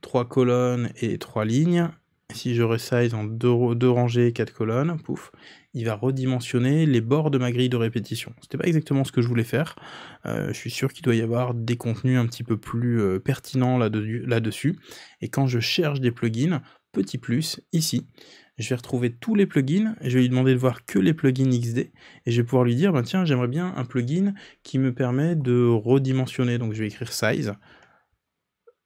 trois colonnes et trois lignes. Si je resize en deux, deux rangées, quatre colonnes, pouf il va redimensionner les bords de ma grille de répétition. C'était pas exactement ce que je voulais faire. Euh, je suis sûr qu'il doit y avoir des contenus un petit peu plus euh, pertinents là-dessus. Et quand je cherche des plugins, petit plus, ici, je vais retrouver tous les plugins, je vais lui demander de voir que les plugins XD, et je vais pouvoir lui dire, bah, tiens, j'aimerais bien un plugin qui me permet de redimensionner, donc je vais écrire size,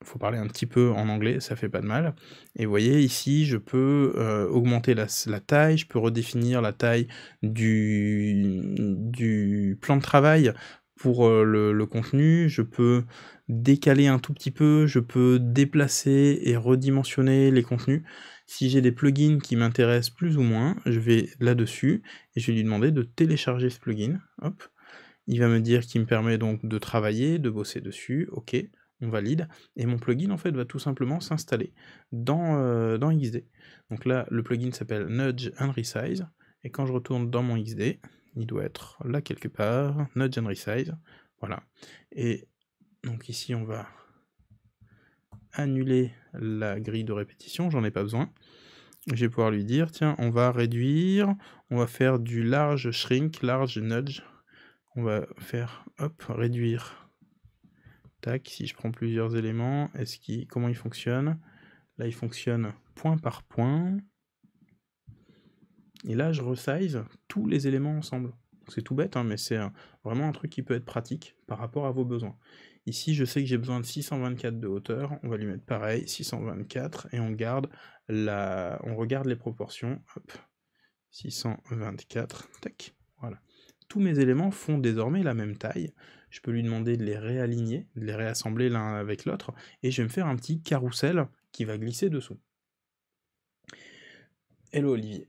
faut parler un petit peu en anglais, ça fait pas de mal. Et vous voyez ici, je peux euh, augmenter la, taille, je peux redéfinir la taille du, plan de travail pour euh, le, contenu, je peux décaler un tout petit peu, je peux déplacer et redimensionner les contenus. Si j'ai des plugins qui m'intéressent plus ou moins, je vais là-dessus et je vais lui demander de télécharger ce plugin. Hop. Il va me dire qu'il me permet donc de travailler, de bosser dessus, ok on valide, et mon plugin en fait va tout simplement s'installer dans, euh, dans XD. Donc là, le plugin s'appelle Nudge and Resize, et quand je retourne dans mon XD, il doit être là quelque part, Nudge and Resize, voilà. Et donc ici, on va annuler la grille de répétition, j'en ai pas besoin. Je vais pouvoir lui dire, tiens, on va réduire, on va faire du large shrink, large nudge, on va faire, hop, réduire Tac, si je prends plusieurs éléments, est-ce comment il fonctionne Là, il fonctionne point par point. Et là, je resize tous les éléments ensemble. C'est tout bête, hein, mais c'est vraiment un truc qui peut être pratique par rapport à vos besoins. Ici, je sais que j'ai besoin de 624 de hauteur. On va lui mettre pareil, 624, et on garde la... on regarde les proportions. Hop. 624, tac, voilà. Tous mes éléments font désormais la même taille je peux lui demander de les réaligner, de les réassembler l'un avec l'autre, et je vais me faire un petit carrousel qui va glisser dessous. Hello Olivier.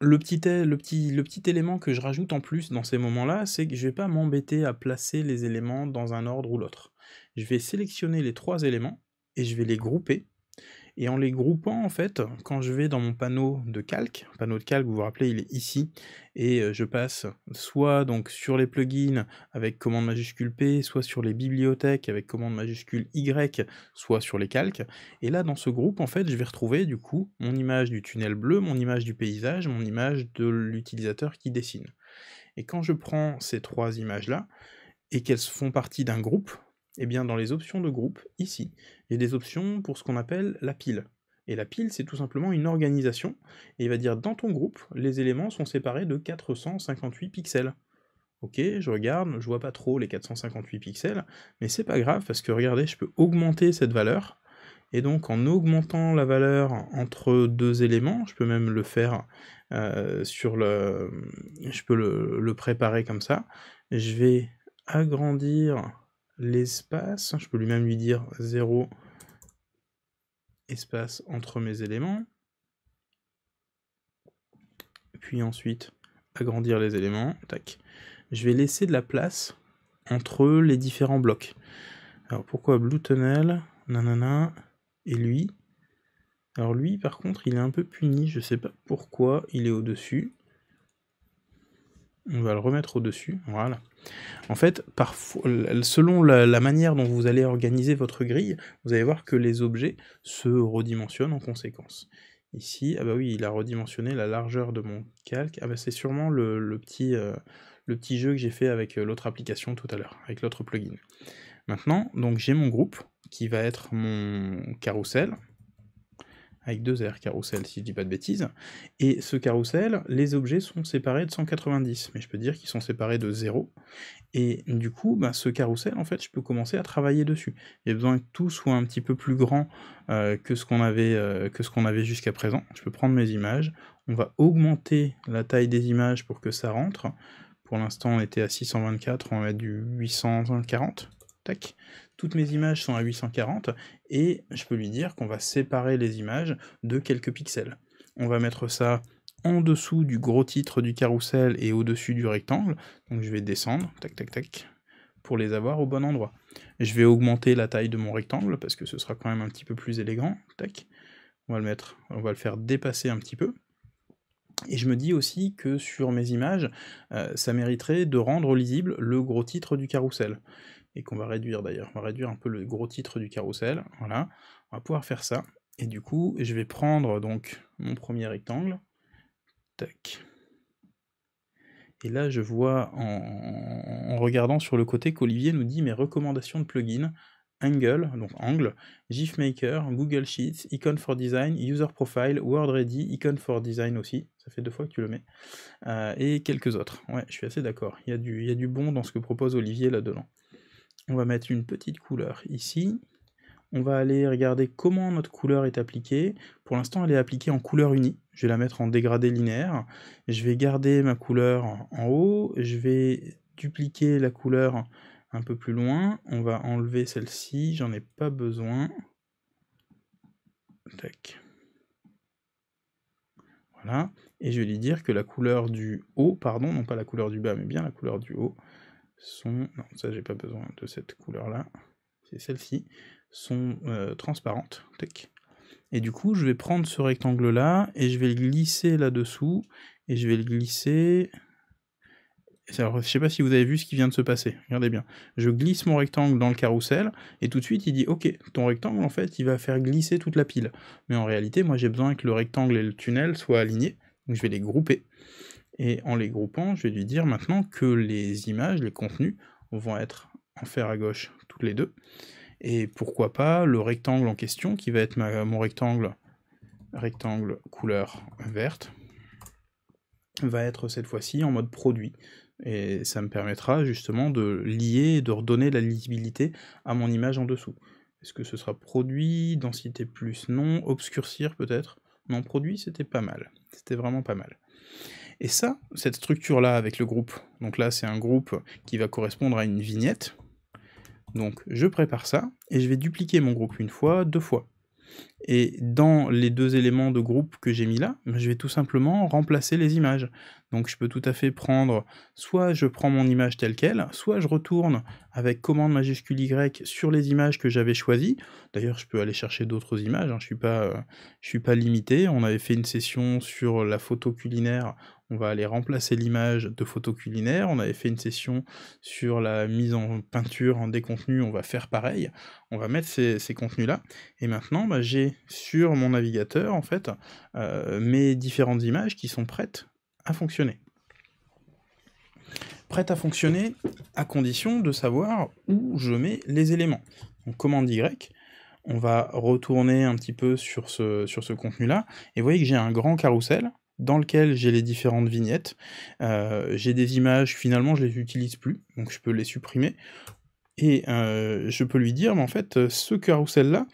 Le petit, le, petit, le petit, élément que je rajoute en plus dans ces moments-là, c'est que je ne vais pas m'embêter à placer les éléments dans un ordre ou l'autre. Je vais sélectionner les trois éléments et je vais les grouper et en les groupant, en fait, quand je vais dans mon panneau de calque, panneau de calque, vous vous rappelez, il est ici, et euh, je passe soit donc sur les plugins avec commande majuscule P, soit sur les bibliothèques avec commande majuscule Y, soit sur les calques. Et là, dans ce groupe, en fait, je vais retrouver du coup mon image du tunnel bleu, mon image du paysage, mon image de l'utilisateur qui dessine. Et quand je prends ces trois images-là, et qu'elles font partie d'un groupe, eh bien, dans les options de groupe, ici, il y a des options pour ce qu'on appelle la pile. Et la pile, c'est tout simplement une organisation, et il va dire dans ton groupe, les éléments sont séparés de 458 pixels. Ok, je regarde, je vois pas trop les 458 pixels, mais c'est pas grave, parce que regardez, je peux augmenter cette valeur, et donc en augmentant la valeur entre deux éléments, je peux même le faire euh, sur le... je peux le, le préparer comme ça, je vais agrandir l'espace. Hein, je peux lui même lui dire 0 espace entre mes éléments. Puis ensuite, agrandir les éléments. Tac. Je vais laisser de la place entre les différents blocs. Alors pourquoi Blue Tunnel, nanana, et lui Alors lui, par contre, il est un peu puni, je sais pas pourquoi, il est au-dessus. On va le remettre au-dessus, voilà. En fait, parfois, selon la, manière dont vous allez organiser votre grille, vous allez voir que les objets se redimensionnent en conséquence. Ici, ah bah oui, il a redimensionné la largeur de mon calque. Ah bah c'est sûrement le, petit, euh, le petit jeu que j'ai fait avec euh, l'autre application tout à l'heure, avec l'autre plugin. Maintenant, donc j'ai mon groupe qui va être mon carousel avec deux R carrousel si je dis pas de bêtises, et ce carousel, les objets sont séparés de 190, mais je peux dire qu'ils sont séparés de 0, et du coup, bah, ce carousel, en fait, je peux commencer à travailler dessus. Il y a besoin que tout soit un petit peu plus grand euh, que ce qu'on avait, euh, que ce qu'on avait jusqu'à présent. Je peux prendre mes images, on va augmenter la taille des images pour que ça rentre. Pour l'instant, on était à 624, on va mettre du 840, tac. Toutes mes images sont à 840, et je peux lui dire qu'on va séparer les images de quelques pixels. On va mettre ça en dessous du gros titre du carrousel et au-dessus du rectangle. Donc je vais descendre, tac tac tac, pour les avoir au bon endroit. Je vais augmenter la taille de mon rectangle parce que ce sera quand même un petit peu plus élégant. Tac. On va le mettre, on va le faire dépasser un petit peu. Et je me dis aussi que sur mes images, euh, ça mériterait de rendre lisible le gros titre du carrousel et qu'on va réduire d'ailleurs. On va réduire un peu le gros titre du carrousel, voilà. On va pouvoir faire ça. Et du coup, je vais prendre donc mon premier rectangle. Tac. Et là, je vois en, regardant sur le côté qu'Olivier nous dit mes recommandations de plugin, Angle, donc angle, gif maker, Google Sheets, Icon for Design, User Profile, word ready, Icon for Design aussi, ça fait deux fois que tu le mets, euh, et quelques autres. Ouais, je suis assez d'accord, il y a du bon dans ce que propose Olivier là-dedans on va mettre une petite couleur ici. On va aller regarder comment notre couleur est appliquée. Pour l'instant, elle est appliquée en couleur unie. Je vais la mettre en dégradé linéaire. Je vais garder ma couleur en haut. Je vais dupliquer la couleur un peu plus loin. On va enlever celle-ci. J'en ai pas besoin. Tac. Voilà. Et je vais lui dire que la couleur du haut, pardon, non pas la couleur du bas, mais bien la couleur du haut, sont... Non, ça j'ai pas besoin de cette couleur-là. C'est celle-ci. Sont euh, transparentes. Et du coup, je vais prendre ce rectangle-là et je vais le glisser là-dessous. Et je vais le glisser... Alors, je sais pas si vous avez vu ce qui vient de se passer. Regardez bien. Je glisse mon rectangle dans le carrousel et tout de suite il dit OK, ton rectangle en fait, il va faire glisser toute la pile. Mais en réalité, moi j'ai besoin que le rectangle et le tunnel soient alignés. Donc je vais les grouper. Et en les groupant, je vais lui dire maintenant que les images, les contenus, vont être en fer à gauche toutes les deux. Et pourquoi pas le rectangle en question, qui va être mon rectangle, rectangle couleur verte, va être cette fois-ci en mode produit. Et ça me permettra justement de lier, de redonner la lisibilité à mon image en dessous. Est-ce que ce sera produit, densité plus, non, obscurcir peut-être Non, produit, c'était pas mal. C'était vraiment pas mal. Et ça, cette structure-là avec le groupe, donc là c'est un groupe qui va correspondre à une vignette. Donc je prépare ça, et je vais dupliquer mon groupe une fois, deux fois. Et dans les deux éléments de groupe que j'ai mis là, bah, je vais tout simplement remplacer les images. Donc je peux tout à fait prendre, soit je prends mon image telle qu'elle, soit je retourne avec commande majuscule Y sur les images que j'avais choisies. D'ailleurs je peux aller chercher d'autres images, hein. je ne suis, euh, suis pas limité. On avait fait une session sur la photo culinaire on va aller remplacer l'image de photo culinaire. On avait fait une session sur la mise en peinture, en contenus. on va faire pareil. On va mettre ces, contenus-là. Et maintenant, bah, j'ai sur mon navigateur, en fait, euh, mes différentes images qui sont prêtes à fonctionner Prêtes à fonctionner à condition de savoir où je mets les éléments. Donc commande Y, on va retourner un petit peu sur ce, sur ce contenu-là, et vous voyez que j'ai un grand carrousel dans lequel j'ai les différentes vignettes. Euh, j'ai des images, finalement, je les utilise plus, donc je peux les supprimer. Et euh, je peux lui dire, mais en fait, euh, ce carrousel-là,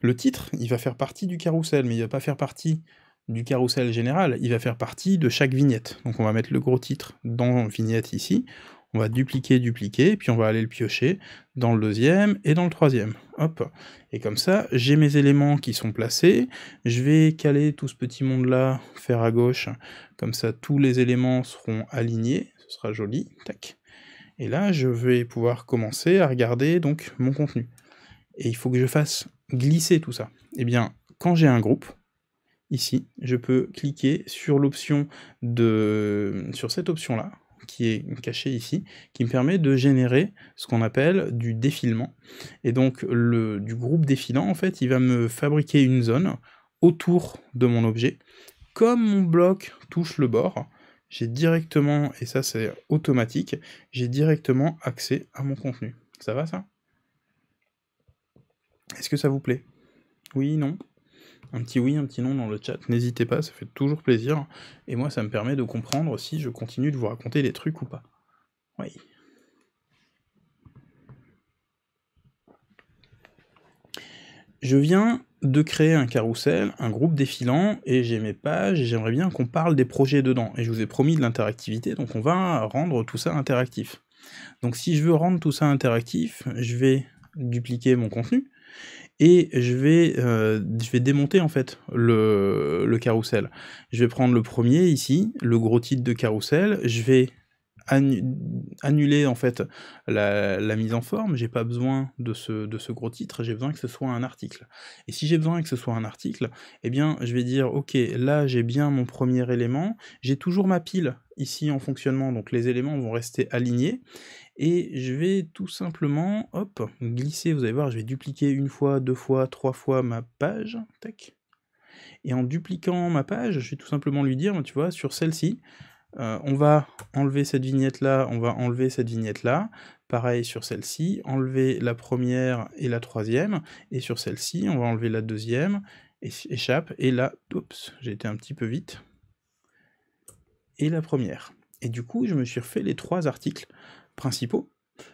le titre, il va faire partie du carrousel, mais il va pas faire partie du carrousel général, il va faire partie de chaque vignette. Donc on va mettre le gros titre dans vignette ici, on va dupliquer, dupliquer, puis on va aller le piocher dans le deuxième et dans le troisième. Hop. Et comme ça, j'ai mes éléments qui sont placés. Je vais caler tout ce petit monde-là, faire à gauche. Comme ça, tous les éléments seront alignés. Ce sera joli. Tac. Et là, je vais pouvoir commencer à regarder donc mon contenu. Et il faut que je fasse glisser tout ça. Eh bien, quand j'ai un groupe, ici, je peux cliquer sur l'option de sur cette option là qui est caché ici, qui me permet de générer ce qu'on appelle du défilement. Et donc le, du groupe défilant, en fait, il va me fabriquer une zone autour de mon objet. Comme mon bloc touche le bord, j'ai directement, et ça c'est automatique, j'ai directement accès à mon contenu. Ça va ça Est-ce que ça vous plaît Oui, non un petit oui, un petit non dans le chat, n'hésitez pas, ça fait toujours plaisir, et moi ça me permet de comprendre si je continue de vous raconter des trucs ou pas. Oui. Je viens de créer un carrousel, un groupe défilant, et j'ai mes pages, et j'aimerais bien qu'on parle des projets dedans. Et je vous ai promis de l'interactivité, donc on va rendre tout ça interactif. Donc si je veux rendre tout ça interactif, je vais dupliquer mon contenu, et je vais, euh, je vais démonter en fait le, le, carrousel. Je vais prendre le premier ici, le gros titre de carrousel, je vais annuler en fait la, mise en forme, j'ai pas besoin de ce, de ce gros titre, j'ai besoin que ce soit un article. Et si j'ai besoin que ce soit un article, eh bien je vais dire ok, là j'ai bien mon premier élément, j'ai toujours ma pile ici en fonctionnement, donc les éléments vont rester alignés, et je vais tout simplement, hop, glisser, vous allez voir, je vais dupliquer une fois, deux fois, trois fois ma page, tac, et en dupliquant ma page, je vais tout simplement lui dire, tu vois, sur celle-ci, euh, on va enlever cette vignette-là, on va enlever cette vignette-là, pareil sur celle-ci, enlever la première et la troisième, et sur celle-ci, on va enlever la deuxième, et, échappe, et là, oups, j'ai été un petit peu vite, et la première. Et du coup, je me suis refait les trois articles principaux,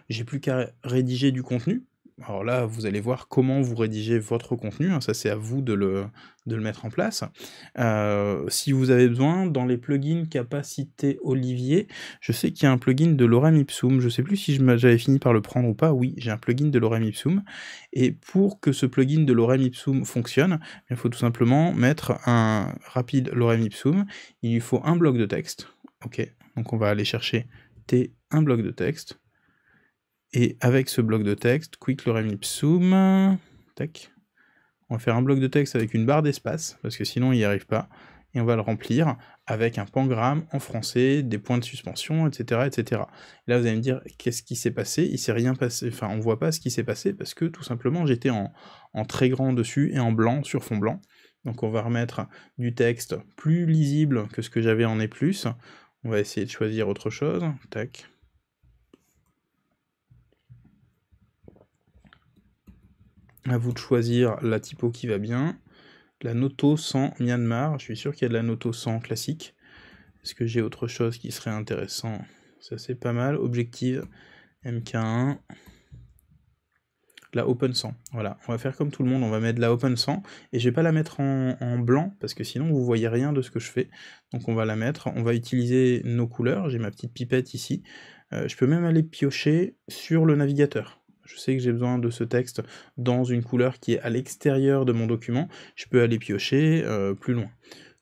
j'ai plus qu'à rédiger du contenu, alors là, vous allez voir comment vous rédigez votre contenu, hein, ça c'est à vous de le, mettre en place. Euh, si vous avez besoin, dans les plugins capacité Olivier, je sais qu'il y a un plugin de Lorem Ipsum, je ne sais plus si j'avais fini par le prendre ou pas, oui, j'ai un plugin de Lorem Ipsum, et pour que ce plugin de Lorem Ipsum fonctionne, eh il faut tout simplement mettre un rapide Lorem Ipsum, il lui faut un bloc de texte, ok, donc on va aller chercher T, un bloc de texte, et avec ce bloc de texte, quick lorem ipsum, tac, on va faire un bloc de texte avec une barre d'espace, parce que sinon il n'y arrive pas, et on va le remplir avec un pangramme en français, des points de suspension, etc. etc. là vous allez me dire, qu'est-ce qui s'est passé Il s'est rien passé, enfin on voit pas ce qui s'est passé, parce que tout simplement j'étais en, en très grand dessus et en blanc, sur fond blanc. Donc on va remettre du texte plus lisible que ce que j'avais en E+. On va essayer de choisir autre chose, tac, À vous de choisir la typo qui va bien. La Noto 100 Myanmar, je suis sûr qu'il y a de la Noto 100 classique. Est-ce que j'ai autre chose qui serait intéressant Ça c'est pas mal. Objective MK1. La Open 100. Voilà, on va faire comme tout le monde, on va mettre la Open 100. Et je vais pas la mettre en, blanc parce que sinon vous voyez rien de ce que je fais. Donc on va la mettre, on va utiliser nos couleurs. J'ai ma petite pipette ici. Euh, je peux même aller piocher sur le navigateur je sais que j'ai besoin de ce texte dans une couleur qui est à l'extérieur de mon document, je peux aller piocher euh, plus loin.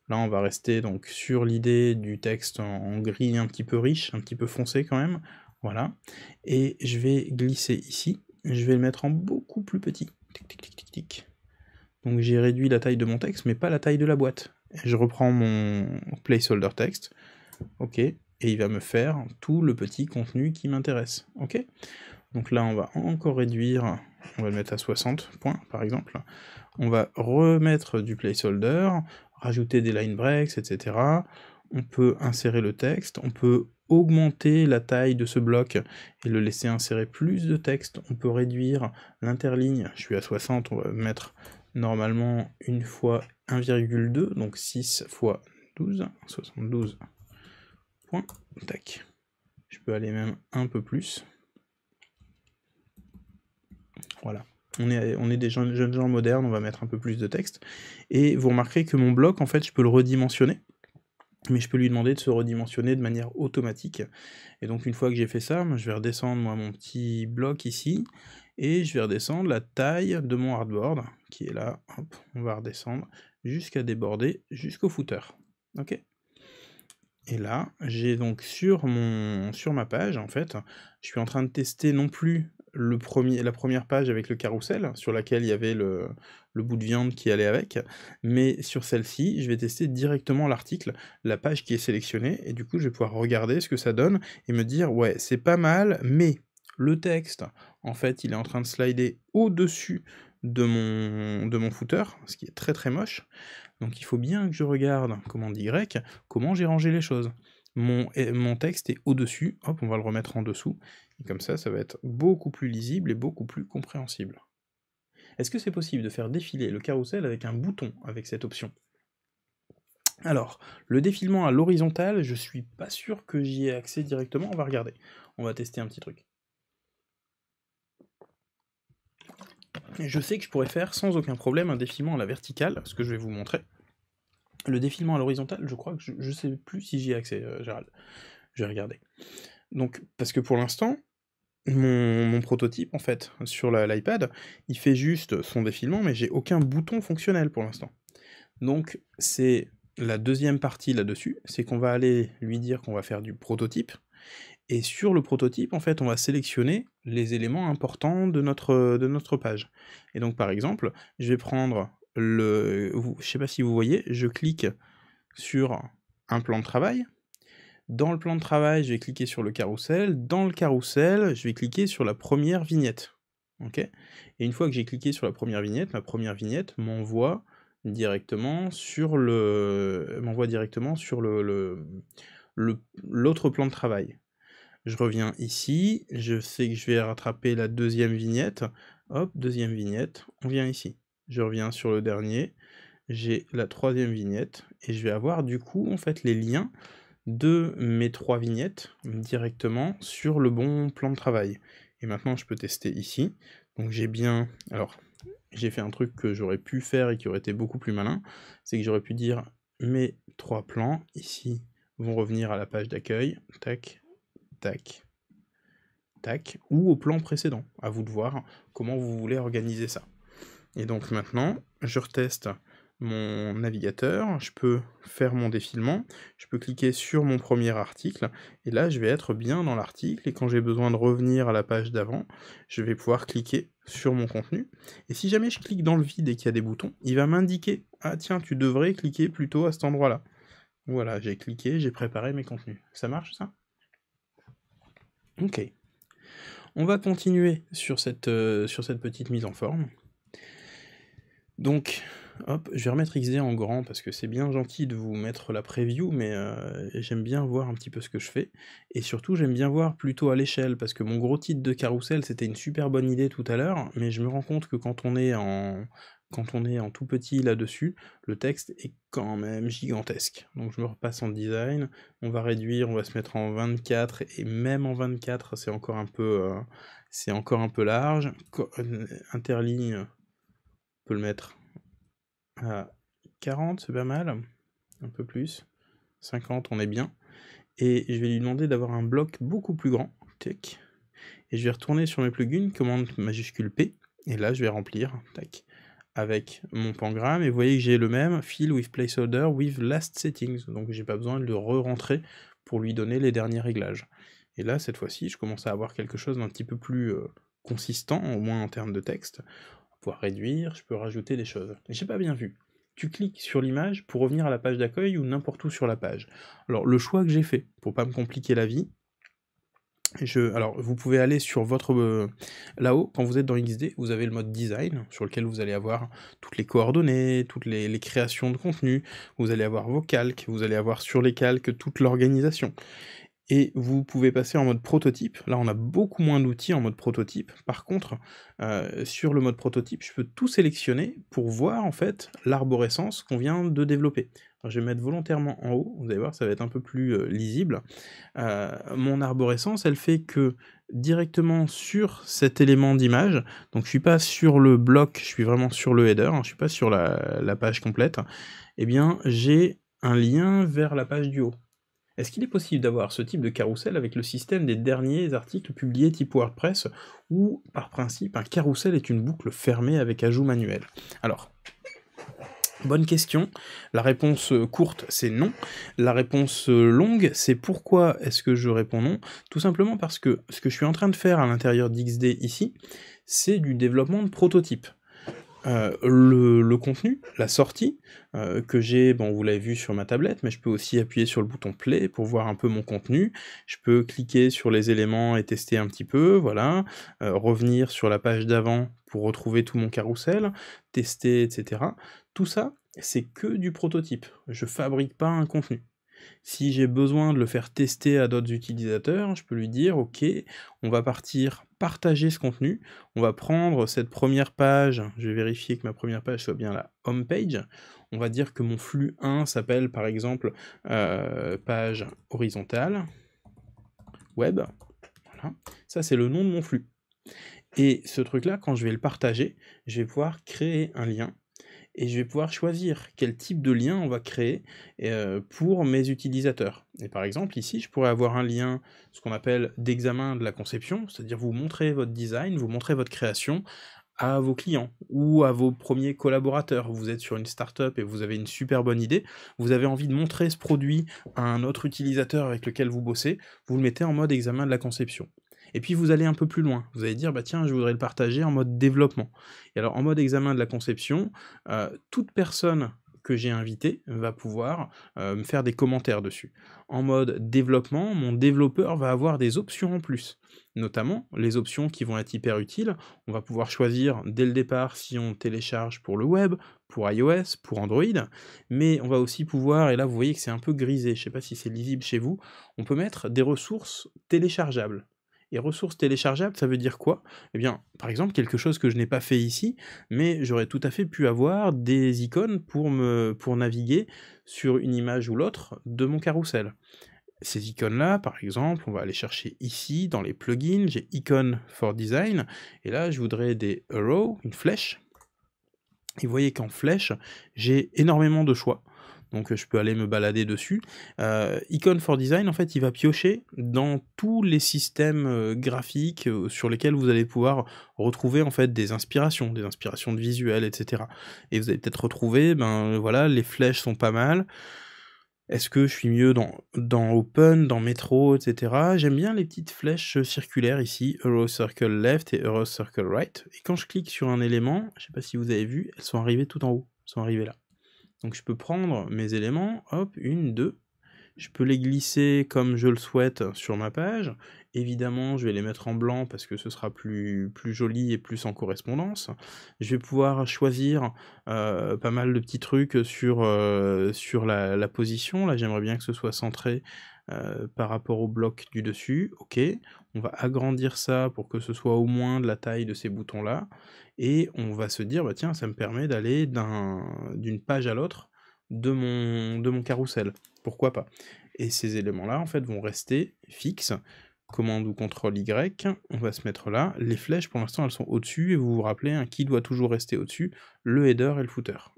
Là, on va rester donc sur l'idée du texte en, gris un petit peu riche, un petit peu foncé quand même. Voilà. Et je vais glisser ici. Je vais le mettre en beaucoup plus petit. Donc j'ai réduit la taille de mon texte, mais pas la taille de la boîte. Je reprends mon placeholder texte. OK. Et il va me faire tout le petit contenu qui m'intéresse. OK donc là, on va encore réduire, on va le mettre à 60 points, par exemple. On va remettre du placeholder, rajouter des line breaks, etc. On peut insérer le texte, on peut augmenter la taille de ce bloc et le laisser insérer plus de texte. On peut réduire l'interligne, je suis à 60, on va mettre normalement une fois 1,2, donc 6 fois 12, 72 points, tac. Je peux aller même un peu plus, voilà. On est, on est des jeunes, gens modernes, on va mettre un peu plus de texte. Et vous remarquerez que mon bloc, en fait, je peux le redimensionner mais je peux lui demander de se redimensionner de manière automatique. Et donc une fois que j'ai fait ça, je vais redescendre moi, mon petit bloc ici, et je vais redescendre la taille de mon hardboard, qui est là, Hop, on va redescendre jusqu'à déborder jusqu'au footer. Ok et là, j'ai donc sur, mon, sur ma page, en fait, je suis en train de tester non plus premier, la première page avec le carrousel, sur laquelle il y avait le, bout de viande qui allait avec, mais sur celle-ci, je vais tester directement l'article, la page qui est sélectionnée, et du coup, je vais pouvoir regarder ce que ça donne et me dire, ouais, c'est pas mal, mais le texte, en fait, il est en train de slider au-dessus de mon, de mon footer, ce qui est très très moche. Donc il faut bien que je regarde, comment dit comment j'ai rangé les choses mon, texte est au-dessus, hop, on va le remettre en dessous, et comme ça, ça va être beaucoup plus lisible et beaucoup plus compréhensible. Est-ce que c'est possible de faire défiler le carrousel avec un bouton avec cette option alors, le défilement à l'horizontale, je ne suis pas sûr que j'y ai accès directement, on va regarder. On va tester un petit truc. Je sais que je pourrais faire sans aucun problème un défilement à la verticale, ce que je vais vous montrer le défilement à l'horizontale, je crois que je, ne sais plus si j'y ai accès, euh, Gérald. Je vais regarder. Donc, parce que pour l'instant, mon, prototype, en fait, sur l'iPad, il fait juste son défilement, mais j'ai aucun bouton fonctionnel pour l'instant. Donc, c'est la deuxième partie là-dessus, c'est qu'on va aller lui dire qu'on va faire du prototype. Et sur le prototype, en fait, on va sélectionner les éléments importants de notre, de notre page. Et donc, par exemple, je vais prendre le, ne sais pas si vous voyez, je clique sur un plan de travail. Dans le plan de travail, je vais cliquer sur le carrousel. Dans le carrousel, je vais cliquer sur la première vignette. Et une fois que j'ai cliqué sur la première vignette, ma première vignette m'envoie directement sur le m'envoie directement sur le l'autre plan de travail. Je reviens ici, je sais que je vais rattraper la deuxième vignette. Hop, deuxième vignette, on vient ici je reviens sur le dernier, j'ai la troisième vignette, et je vais avoir du coup en fait les liens de mes trois vignettes directement sur le bon plan de travail. Et maintenant je peux tester ici, donc j'ai bien... Alors, j'ai fait un truc que j'aurais pu faire et qui aurait été beaucoup plus malin, c'est que j'aurais pu dire mes trois plans, ici, vont revenir à la page d'accueil, tac, tac, tac, ou au plan précédent. À vous de voir comment vous voulez organiser ça. Et donc maintenant, je reteste mon navigateur, je peux faire mon défilement, je peux cliquer sur mon premier article, et là je vais être bien dans l'article, et quand j'ai besoin de revenir à la page d'avant, je vais pouvoir cliquer sur mon contenu, et si jamais je clique dans le vide et qu'il y a des boutons, il va m'indiquer « Ah tiens, tu devrais cliquer plutôt à cet endroit-là ». Voilà, j'ai cliqué, j'ai préparé mes contenus. Ça marche ça Ok. On va continuer sur cette, euh, sur cette petite mise en forme. Donc, hop, je vais remettre XD en grand parce que c'est bien gentil de vous mettre la preview, mais euh, j'aime bien voir un petit peu ce que je fais. Et surtout, j'aime bien voir plutôt à l'échelle parce que mon gros titre de carrousel, c'était une super bonne idée tout à l'heure, mais je me rends compte que quand on est en, quand on est en tout petit là-dessus, le texte est quand même gigantesque. Donc je me repasse en design, on va réduire, on va se mettre en 24, et même en 24, c'est encore un peu, euh, c'est encore un peu large. Euh, interligne on peut le mettre à 40, c'est pas mal. Un peu plus. 50, on est bien. Et je vais lui demander d'avoir un bloc beaucoup plus grand. Tac. Et je vais retourner sur mes plugins, commande majuscule P. Et là, je vais remplir. Tac avec mon pangramme et vous voyez que j'ai le même fill with placeholder with last settings donc j'ai pas besoin de le re-rentrer pour lui donner les derniers réglages et là cette fois-ci je commence à avoir quelque chose d'un petit peu plus euh, consistant au moins en termes de texte pouvoir réduire, je peux rajouter des choses. J'ai pas bien vu. Tu cliques sur l'image pour revenir à la page d'accueil ou n'importe où sur la page. Alors le choix que j'ai fait, pour pas me compliquer la vie, je, alors, vous pouvez aller sur votre... Euh, là-haut, quand vous êtes dans XD, vous avez le mode design, sur lequel vous allez avoir toutes les coordonnées, toutes les, les créations de contenu, vous allez avoir vos calques, vous allez avoir sur les calques toute l'organisation et vous pouvez passer en mode prototype. Là, on a beaucoup moins d'outils en mode prototype. Par contre, euh, sur le mode prototype, je peux tout sélectionner pour voir en fait l'arborescence qu'on vient de développer. je vais mettre volontairement en haut, vous allez voir, ça va être un peu plus euh, lisible. Euh, mon arborescence, elle fait que directement sur cet élément d'image, donc je ne suis pas sur le bloc, je suis vraiment sur le header, je hein, je suis pas sur la, la page complète, eh bien j'ai un lien vers la page du haut. Est-ce qu'il est possible d'avoir ce type de carrousel avec le système des derniers articles publiés type WordPress, où par principe un carrousel est une boucle fermée avec ajout manuel Alors, Bonne question. La réponse courte, c'est non. La réponse longue, c'est pourquoi est-ce que je réponds non Tout simplement parce que ce que je suis en train de faire à l'intérieur d'XD ici, c'est du développement de prototypes. Euh, le, contenu, la sortie, euh, que j'ai, bon vous l'avez vu sur ma tablette, mais je peux aussi appuyer sur le bouton play pour voir un peu mon contenu, je peux cliquer sur les éléments et tester un petit peu, voilà, euh, revenir sur la page d'avant pour retrouver tout mon carrousel, tester, etc. Tout ça, c'est que du prototype, je fabrique pas un contenu. Si j'ai besoin de le faire tester à d'autres utilisateurs, je peux lui dire, ok, on va partir partager ce contenu, on va prendre cette première page, je vais vérifier que ma première page soit bien la home page, on va dire que mon flux 1 s'appelle par exemple euh, page horizontale, web, ça c'est le nom de mon flux. Et ce truc-là, quand je vais le partager, je vais pouvoir créer un lien et je vais pouvoir choisir quel type de lien on va créer euh, pour mes utilisateurs. Et par exemple, ici, je pourrais avoir un lien, ce qu'on appelle d'examen de la conception, c'est-à-dire vous montrer votre design, vous montrer votre création à vos clients ou à vos premiers collaborateurs. Vous êtes sur une startup et vous avez une super bonne idée, vous avez envie de montrer ce produit à un autre utilisateur avec lequel vous bossez, vous le mettez en mode examen de la conception. Et puis vous allez un peu plus loin. Vous allez dire, bah tiens, je voudrais le partager en mode développement. Et alors en mode examen de la conception, euh, toute personne que j'ai invitée va pouvoir euh, me faire des commentaires dessus. En mode développement, mon développeur va avoir des options en plus, notamment les options qui vont être hyper utiles. On va pouvoir choisir dès le départ si on télécharge pour le web, pour iOS, pour Android, mais on va aussi pouvoir, et là vous voyez que c'est un peu grisé, je ne sais pas si c'est lisible chez vous, on peut mettre des ressources téléchargeables. Et ressources téléchargeables, ça veut dire quoi Eh bien, par exemple, quelque chose que je n'ai pas fait ici, mais j'aurais tout à fait pu avoir des icônes pour, me, pour naviguer sur une image ou l'autre de mon carrousel. Ces icônes-là, par exemple, on va aller chercher ici, dans les plugins, j'ai Icon for Design, et là, je voudrais des arrows, une flèche, et vous voyez qu'en flèche, j'ai énormément de choix donc euh, je peux aller me balader dessus. Euh, Icon for Design, en fait, il va piocher dans tous les systèmes euh, graphiques sur lesquels vous allez pouvoir retrouver en fait des inspirations, des inspirations de visuels, etc. Et vous allez peut-être retrouver, ben voilà, les flèches sont pas mal. Est-ce que je suis mieux dans, dans Open, dans Metro, etc. J'aime bien les petites flèches circulaires ici, Euro Circle Left et Euro Circle Right. Et quand je clique sur un élément, je ne sais pas si vous avez vu, elles sont arrivées tout en haut, elles sont arrivées là. Donc je peux prendre mes éléments, hop, une, deux. Je peux les glisser comme je le souhaite sur ma page. Évidemment, je vais les mettre en blanc parce que ce sera plus, plus joli et plus en correspondance. Je vais pouvoir choisir euh, pas mal de petits trucs sur, euh, sur la, position. Là, j'aimerais bien que ce soit centré euh, par rapport au bloc du dessus, ok, on va agrandir ça pour que ce soit au moins de la taille de ces boutons-là, et on va se dire, bah tiens, ça me permet d'aller d'une page à l'autre de mon, de mon carrousel, pourquoi pas. Et ces éléments-là, en fait, vont rester fixes, commande ou contrôle Y, on va se mettre là, les flèches pour l'instant elles sont au-dessus, et vous vous rappelez, un qui doit toujours rester au-dessus, le header et le footer,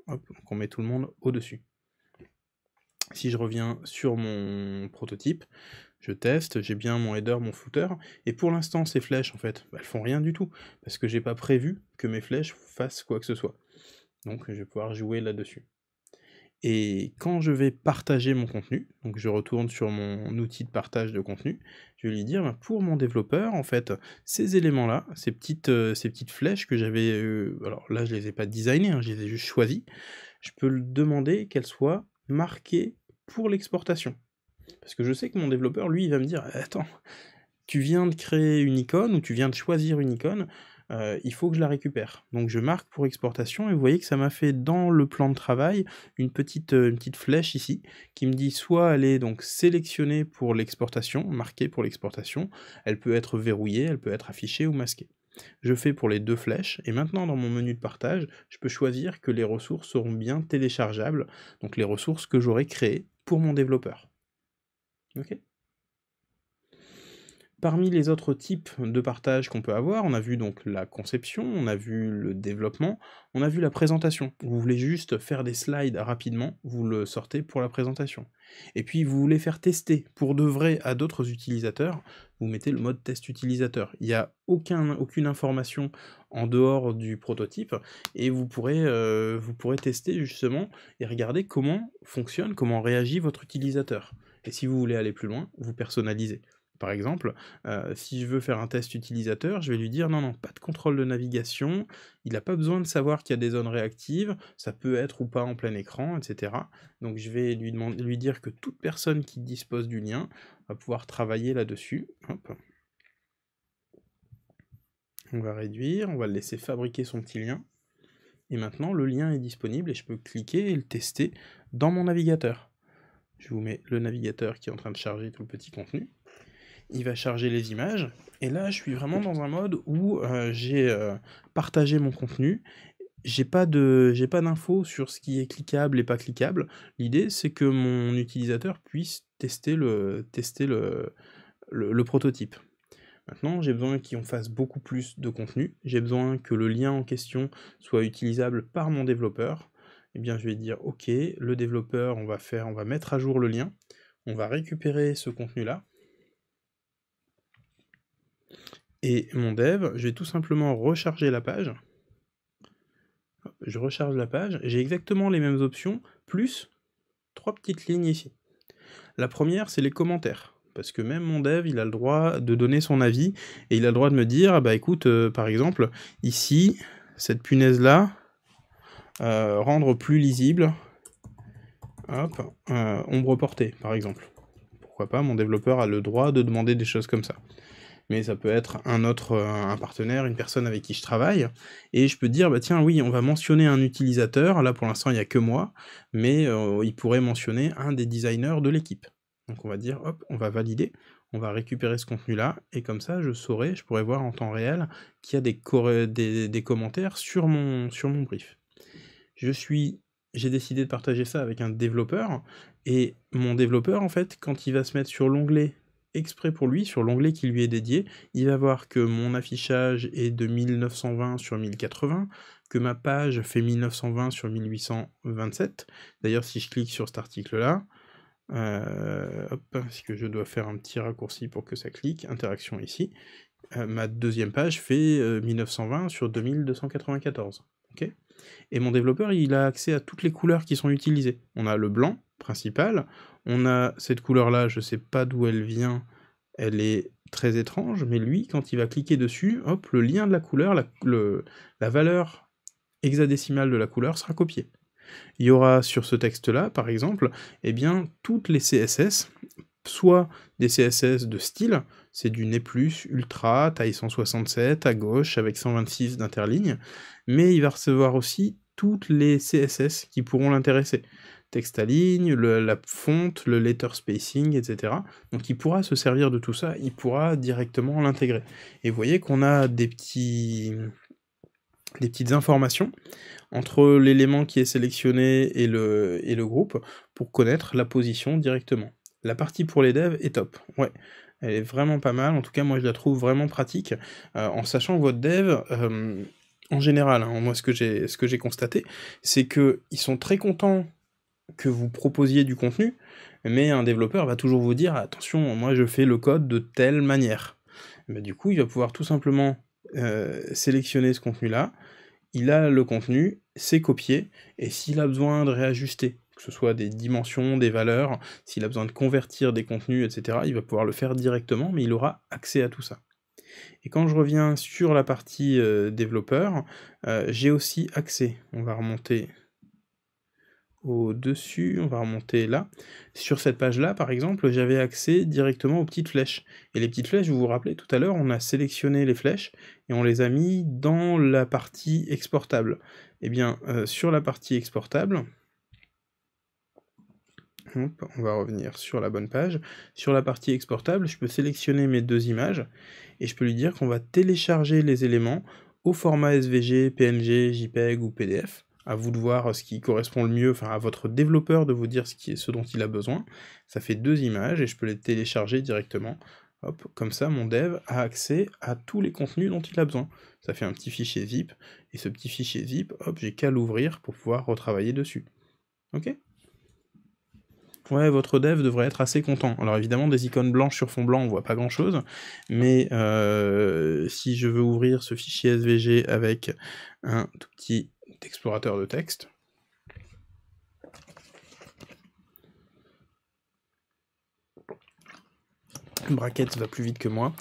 on met tout le monde au-dessus si je reviens sur mon prototype, je teste, j'ai bien mon header, mon footer, et pour l'instant ces flèches en fait, bah, elles font rien du tout, parce que j'ai pas prévu que mes flèches fassent quoi que ce soit. Donc je vais pouvoir jouer là-dessus. Et quand je vais partager mon contenu, donc je retourne sur mon outil de partage de contenu, je vais lui dire bah, pour mon développeur, en fait, ces éléments-là, ces petites, euh, ces petites flèches que j'avais, euh, alors là je les ai pas designées, hein, je les ai juste choisies, je peux demander qu'elles soient marquées pour l'exportation. Parce que je sais que mon développeur, lui, il va me dire, attends, tu viens de créer une icône ou tu viens de choisir une icône, euh, il faut que je la récupère. Donc je marque pour exportation et vous voyez que ça m'a fait dans le plan de travail une petite, euh, une petite flèche ici qui me dit soit elle est donc sélectionnée pour l'exportation, marquée pour l'exportation, elle peut être verrouillée, elle peut être affichée ou masquée. Je fais pour les deux flèches et maintenant dans mon menu de partage, je peux choisir que les ressources seront bien téléchargeables, donc les ressources que j'aurai créées pour mon développeur. Ok Parmi les autres types de partage qu'on peut avoir, on a vu donc la conception, on a vu le développement, on a vu la présentation. Vous voulez juste faire des slides rapidement, vous le sortez pour la présentation. Et puis vous voulez faire tester pour de vrai à d'autres utilisateurs, vous mettez le mode test utilisateur. Il n'y a aucune information en dehors du prototype et vous pourrez, euh, vous pourrez tester justement et regarder comment fonctionne, comment réagit votre utilisateur. Et si vous voulez aller plus loin, vous personnalisez par exemple, euh, si je veux faire un test utilisateur, je vais lui dire non, non, pas de contrôle de navigation, il n'a pas besoin de savoir qu'il y a des zones réactives, ça peut être ou pas en plein écran, etc. Donc je vais lui, demander, lui dire que toute personne qui dispose du lien va pouvoir travailler là-dessus. On va réduire, on va le laisser fabriquer son petit lien. Et maintenant, le lien est disponible et je peux cliquer et le tester dans mon navigateur. Je vous mets le navigateur qui est en train de charger tout le petit contenu il va charger les images. Et là, je suis vraiment dans un mode où euh, j'ai euh, partagé mon contenu. J'ai pas de, j'ai pas d'infos sur ce qui est cliquable et pas cliquable. L'idée, c'est que mon utilisateur puisse tester le, tester le, prototype. Maintenant, j'ai besoin qu'on fasse beaucoup plus de contenu. J'ai besoin que le lien en question soit utilisable par mon développeur. Et eh bien, je vais dire OK, le développeur, on va faire, on va mettre à jour le lien. On va récupérer ce contenu-là et mon dev, je vais tout simplement recharger la page. Je recharge la page, j'ai exactement les mêmes options, plus trois petites lignes ici. La première, c'est les commentaires. Parce que même mon dev, il a le droit de donner son avis, et il a le droit de me dire, bah écoute, euh, par exemple, ici, cette punaise-là, euh, rendre plus lisible, hop, euh, ombre portée, par exemple. Pourquoi pas, mon développeur a le droit de demander des choses comme ça mais ça peut être un autre, euh, un partenaire, une personne avec qui je travaille, et je peux dire, bah tiens, oui, on va mentionner un utilisateur, là pour l'instant il n'y a que moi, mais euh, il pourrait mentionner un des designers de l'équipe. Donc on va dire, hop, on va valider, on va récupérer ce contenu-là, et comme ça je saurai, je pourrais voir en temps réel qu'il y a des, des, commentaires sur mon, sur mon brief. Je suis j'ai décidé de partager ça avec un développeur. Et mon développeur, en fait, quand il va se mettre sur l'onglet exprès pour lui, sur l'onglet qui lui est dédié, il va voir que mon affichage est de 1920 sur 1080, que ma page fait 1920 sur 1827. D'ailleurs, si je clique sur cet article-là, euh, parce que je dois faire un petit raccourci pour que ça clique, interaction ici, euh, ma deuxième page fait 1920 euh, sur 2294. ok et mon développeur, il a accès à toutes les couleurs qui sont utilisées. On a le blanc principal, on a cette couleur-là, je ne sais pas d'où elle vient, elle est très étrange, mais lui, quand il va cliquer dessus, hop, le lien de la couleur, la, la valeur hexadécimale de la couleur sera copiée. Il y aura sur ce texte-là, par exemple, eh bien, toutes les CSS, soit des CSS de style, c'est du Ne Plus Ultra, taille 167 à gauche avec 126 d'interligne, mais il va recevoir aussi toutes les CSS qui pourront l'intéresser. Texte à ligne, la fonte, le letter spacing, etc. Donc il pourra se servir de tout ça, il pourra directement l'intégrer. Et vous voyez qu'on a des petits des petites informations entre l'élément qui est sélectionné et le, et le groupe pour connaître la position directement. La partie pour les devs est top. Ouais. Elle est vraiment pas mal. En tout cas, moi, je la trouve vraiment pratique. Euh, en sachant votre dev, euh, en général, hein, moi, ce que j'ai ce que j'ai constaté, c'est que ils sont très contents que vous proposiez du contenu, mais un développeur va toujours vous dire attention, moi, je fais le code de telle manière. Mais du coup, il va pouvoir tout simplement euh, sélectionner ce contenu-là. Il a le contenu, c'est copié, et s'il a besoin de réajuster que ce soit des dimensions, des valeurs, s'il a besoin de convertir des contenus, etc., il va pouvoir le faire directement, mais il aura accès à tout ça. Et quand je reviens sur la partie euh, développeur, euh, j'ai aussi accès. On va remonter au-dessus, on va remonter là. Sur cette page-là, par exemple, j'avais accès directement aux petites flèches. Et les petites flèches, vous vous rappelez, tout à l'heure, on a sélectionné les flèches et on les a mis dans la partie exportable. Et eh bien, euh, sur la partie exportable, on va revenir sur la bonne page. Sur la partie exportable, je peux sélectionner mes deux images et je peux lui dire qu'on va télécharger les éléments au format SVG, PNG, JPEG ou PDF. À vous de voir ce qui correspond le mieux, enfin à votre développeur de vous dire ce, qui est, ce dont il a besoin. Ça fait deux images et je peux les télécharger directement. Hop, comme ça, mon dev a accès à tous les contenus dont il a besoin. Ça fait un petit fichier zip et ce petit fichier zip, hop, j'ai qu'à l'ouvrir pour pouvoir retravailler dessus. Ok ouais, votre dev devrait être assez content. Alors évidemment, des icônes blanches sur fond blanc, on voit pas grand chose, mais euh, si je veux ouvrir ce fichier SVG avec un tout petit explorateur de texte, bracket va plus vite que moi.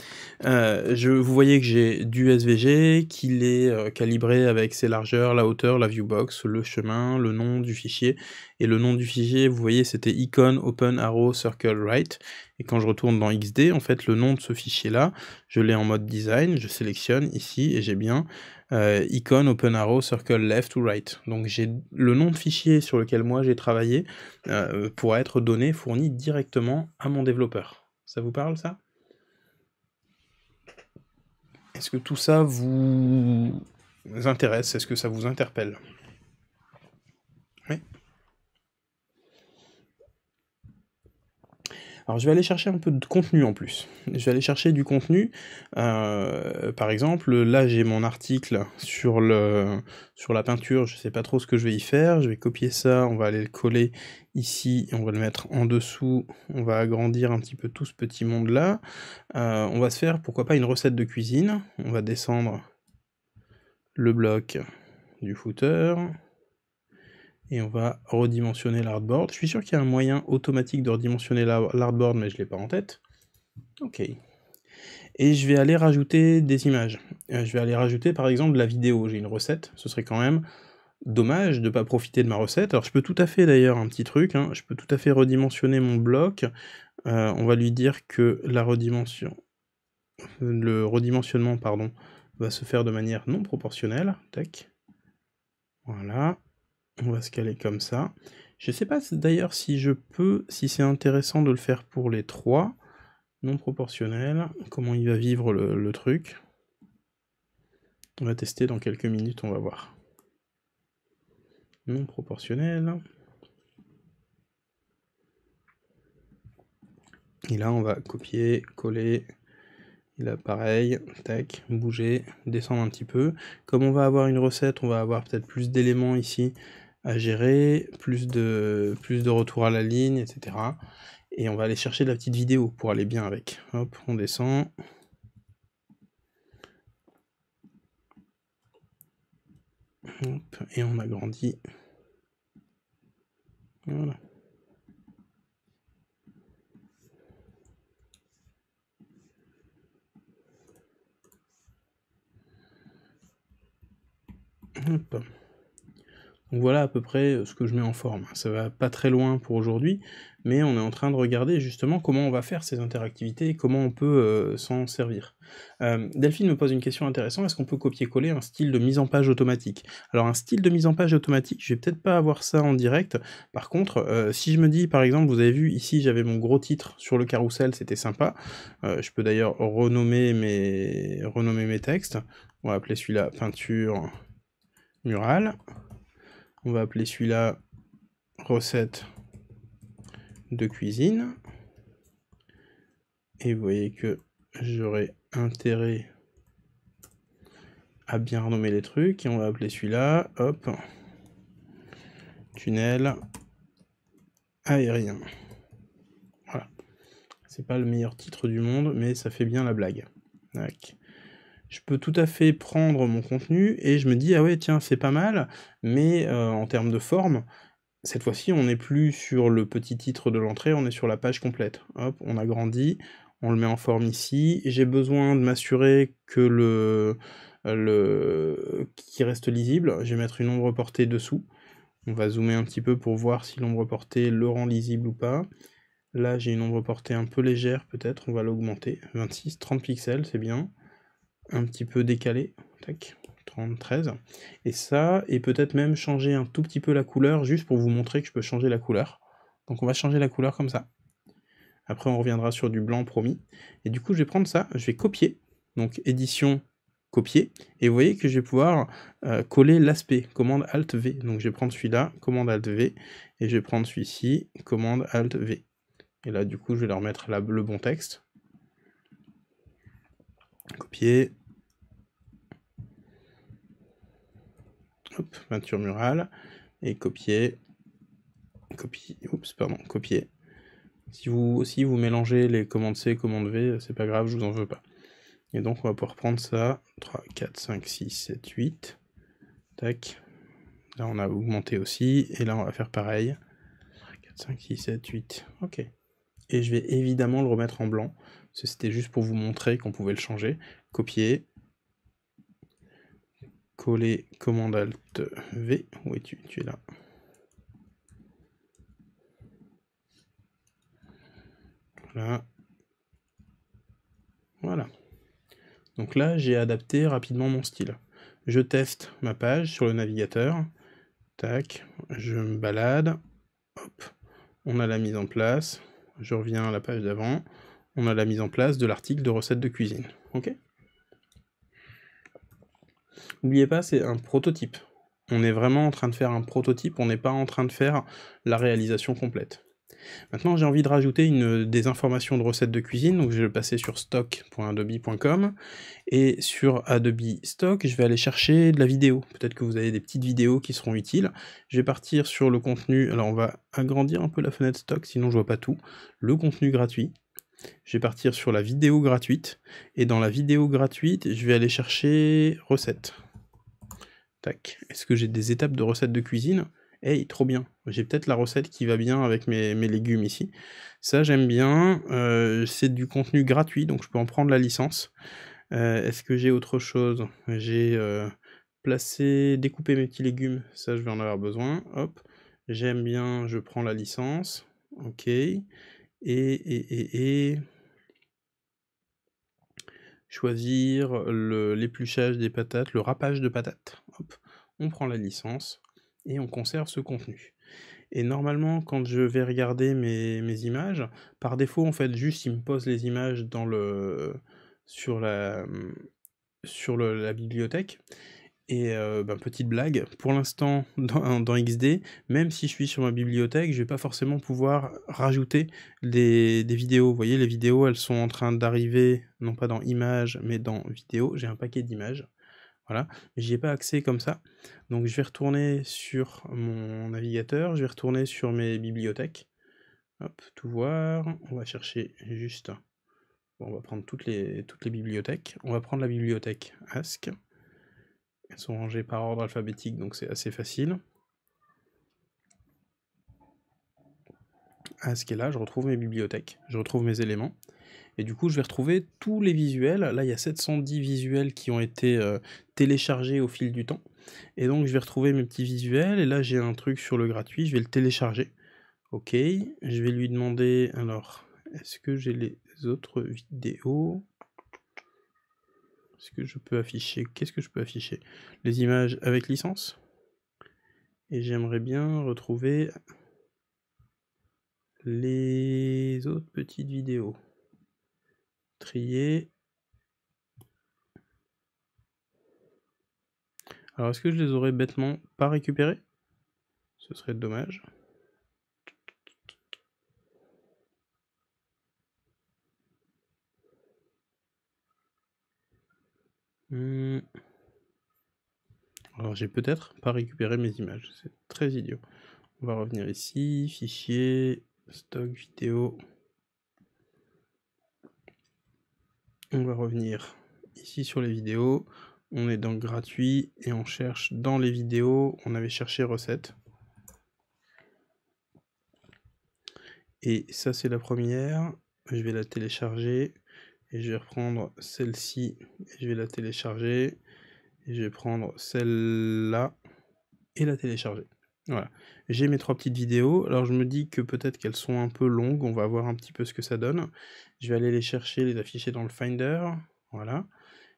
Euh, je, vous voyez que j'ai du SVG, qu'il est euh, calibré avec ses largeurs, la hauteur, la viewbox, le chemin, le nom du fichier. Et le nom du fichier, vous voyez, c'était icon open arrow circle right. Et quand je retourne dans XD, en fait, le nom de ce fichier-là, je l'ai en mode design, je sélectionne ici et j'ai bien euh, icon open arrow circle left ou right. Donc j'ai le nom de fichier sur lequel moi j'ai travaillé pour être donné, fourni directement à mon développeur. Ça vous parle, ça Est-ce que tout ça vous, intéresse Est-ce que ça vous interpelle Alors je vais aller chercher un peu de contenu en plus. Je vais aller chercher du contenu. Euh, par exemple, là j'ai mon article sur, le, sur la peinture, je ne sais pas trop ce que je vais y faire. Je vais copier ça, on va aller le coller ici, on va le mettre en dessous, on va agrandir un petit peu tout ce petit monde là. Euh, on va se faire, pourquoi pas, une recette de cuisine. On va descendre le bloc du footer, et on va redimensionner l'hardboard. Je suis sûr qu'il y a un moyen automatique de redimensionner l'hardboard, mais je ne l'ai pas en tête. Ok. Et je vais aller rajouter des images. Euh, je vais aller rajouter par exemple la vidéo. J'ai une recette, ce serait quand même dommage de ne pas profiter de ma recette. Alors je peux tout à fait d'ailleurs un petit truc, hein. je peux tout à fait redimensionner mon bloc. Euh, on va lui dire que la redimension, le redimensionnement pardon, va se faire de manière non proportionnelle. Tac. Voilà. On va se caler comme ça. Je ne sais pas d'ailleurs si je peux, si c'est intéressant de le faire pour les trois, non proportionnel, comment il va vivre le, truc. On va tester dans quelques minutes, on va voir. Non proportionnel. Et là, on va copier, coller. là, pareil, tac, bouger, descendre un petit peu. Comme on va avoir une recette, on va avoir peut-être plus d'éléments ici à gérer, plus de, plus de retour à la ligne, etc. Et on va aller chercher la petite vidéo pour aller bien avec. Hop, on descend. Hop, et on agrandit. Voilà voilà à peu près euh, ce que je mets en forme. Ça va pas très loin pour aujourd'hui, mais on est en train de regarder justement comment on va faire ces interactivités et comment on peut euh, s'en servir. Euh, Delphine me pose une question intéressante, est-ce qu'on peut copier-coller un style de mise en page automatique Alors un style de mise en page automatique, je vais peut-être pas avoir ça en direct, par contre, si je me dis, par exemple, vous avez vu ici j'avais mon gros titre sur le carrousel, c'était sympa, je peux d'ailleurs renommer mes... renommer mes textes, on va appeler celui-là peinture murale, on va appeler celui-là recette de cuisine. Et vous voyez que j'aurai intérêt à bien renommer les trucs. Et on va appeler celui-là, hop, tunnel aérien. Voilà. C'est pas le meilleur titre du monde, mais ça fait bien la blague je peux tout à fait prendre mon contenu et je me dis, ah ouais, tiens, c'est pas mal, mais euh, en termes de forme, cette fois-ci, on n'est plus sur le petit titre de l'entrée, on est sur la page complète. Hop, on grandi, on le met en forme ici. J'ai besoin de m'assurer que le, le qui reste lisible. Je vais mettre une ombre portée dessous. On va zoomer un petit peu pour voir si l'ombre portée le rend lisible ou pas. Là, j'ai une ombre portée un peu légère peut-être, on va l'augmenter. 26, 30 pixels, c'est bien un petit peu décalé. Tac. 33 et ça et peut-être même changer un tout petit peu la couleur juste pour vous montrer que je peux changer la couleur donc on va changer la couleur comme ça après on reviendra sur du blanc promis et du coup je vais prendre ça je vais copier donc édition copier et vous voyez que je vais pouvoir euh, coller l'aspect commande alt v donc je vais prendre celui-là commande alt v et je vais prendre celui-ci commande alt v et là du coup je vais leur mettre le bon texte Copier. Hop, peinture murale. Et copier. Copier. Oups, pardon, copier. Si vous aussi vous mélangez les commandes C, commandes V, c'est pas grave, je vous en veux pas. Et donc on va pouvoir prendre ça. 3, 4, 5, 6, 7, 8. Tac. Là on a augmenté aussi. Et là on va faire pareil. 3, 4, 5, 6, 7, 8. Ok. Et je vais évidemment le remettre en blanc c'était juste pour vous montrer qu'on pouvait le changer. Copier. Coller commande alt V. Où es-tu Tu es là. Voilà. Voilà. Donc là, j'ai adapté rapidement mon style. Je teste ma page sur le navigateur. Tac, je me balade. Hop, on a la mise en place. Je reviens à la page d'avant on a la mise en place de l'article de recette de cuisine. Ok N'oubliez pas, c'est un prototype. On est vraiment en train de faire un prototype, on n'est pas en train de faire la réalisation complète. Maintenant, j'ai envie de rajouter une, des informations de recettes de cuisine, donc je vais passer sur stock.adobe.com, et sur Adobe Stock, je vais aller chercher de la vidéo. Peut-être que vous avez des petites vidéos qui seront utiles. Je vais partir sur le contenu, alors on va agrandir un peu la fenêtre stock, sinon je vois pas tout. Le contenu gratuit, je vais partir sur la vidéo gratuite. Et dans la vidéo gratuite, je vais aller chercher recette. Tac. Est-ce que j'ai des étapes de recettes de cuisine Eh, trop bien. J'ai peut-être la recette qui va bien avec mes, légumes ici. Ça, j'aime bien. Euh, c'est du contenu gratuit, donc je peux en prendre la licence. Euh, est-ce que j'ai autre chose J'ai euh, placé, découpé mes petits légumes. Ça, je vais en avoir besoin. Hop. J'aime bien, je prends la licence. Ok et, choisir l'épluchage des patates, le râpage de patates. On prend la licence et on conserve ce contenu. Et normalement, quand je vais regarder mes, images, par défaut, en fait, juste il me pose les images dans le, sur, la, sur la bibliothèque. Et ben, petite blague, pour l'instant <laughs> dans, XD, même si je suis sur ma bibliothèque, je vais pas forcément pouvoir rajouter des, vidéos. Vous voyez, les vidéos, elles sont en train d'arriver, non pas dans images, mais dans vidéos. J'ai un paquet d'images. Voilà, n'y ai pas accès comme ça. Donc je vais retourner sur mon navigateur, je vais retourner sur mes bibliothèques. Hop, tout voir. On va chercher juste. on va prendre toutes les, toutes les bibliothèques. On va prendre la bibliothèque Ask sont rangées par ordre alphabétique, donc c'est assez facile. À ce qui là, je retrouve mes bibliothèques, je retrouve mes éléments. Et du coup, je vais retrouver tous les visuels. Là, il y a 710 visuels qui ont été euh, téléchargés au fil du temps. Et donc, je vais retrouver mes petits visuels. Et là, j'ai un truc sur le gratuit, je vais le télécharger. Ok, je vais lui demander, alors, est-ce que j'ai les autres vidéos ce que je peux afficher Qu'est-ce que je peux afficher Les images avec licence. Et j'aimerais bien retrouver les autres petites vidéos. Trier. Alors est-ce que je les aurais bêtement pas récupérées Ce serait dommage. Hmm. Alors j'ai peut-être pas récupéré mes images, c'est très idiot. On va revenir ici, fichier, stock vidéo. On va revenir ici sur les vidéos. On est dans gratuit et on cherche dans les vidéos, on avait cherché recette. Et ça c'est la première, je vais la télécharger et je vais reprendre celle-ci et je vais la télécharger et je vais prendre celle-là et la télécharger. Voilà, j'ai mes trois petites vidéos, alors je me dis que peut-être qu'elles sont un peu longues, on va voir un petit peu ce que ça donne. Je vais aller les chercher, les afficher dans le Finder, voilà.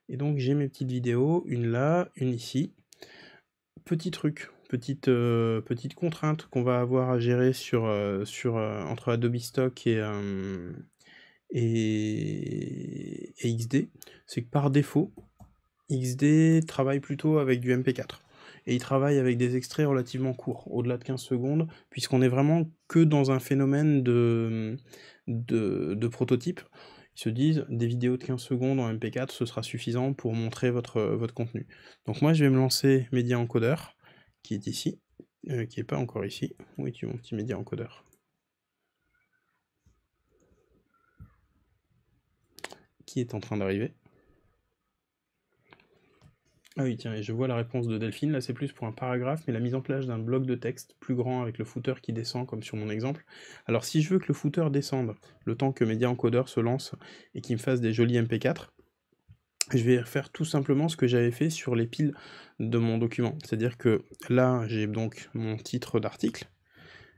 Et donc j'ai mes petites vidéos, une là, une ici. Petit truc, petite, euh, petite contrainte qu'on va avoir à gérer sur, euh, sur, euh, entre Adobe Stock et, et, XD, c'est que par défaut, XD travaille plutôt avec du MP4 et il travaille avec des extraits relativement courts, au-delà de 15 secondes, puisqu'on est vraiment que dans un phénomène de, de, prototype. Ils se disent des vidéos de 15 secondes en MP4, ce sera suffisant pour montrer votre, votre contenu. Donc moi je vais me lancer Media Encoder, qui est ici, euh, qui n'est pas encore ici. oui tu mon petit Media Encoder qui est en train d'arriver. Ah oui, tiens, et je vois la réponse de Delphine, là c'est plus pour un paragraphe, mais la mise en place d'un bloc de texte plus grand avec le footer qui descend, comme sur mon exemple. Alors si je veux que le footer descende, le temps que Media Encoder se lance et qu'il me fasse des jolis MP4, je vais faire tout simplement ce que j'avais fait sur les piles de mon document. C'est-à-dire que là, j'ai donc mon titre d'article,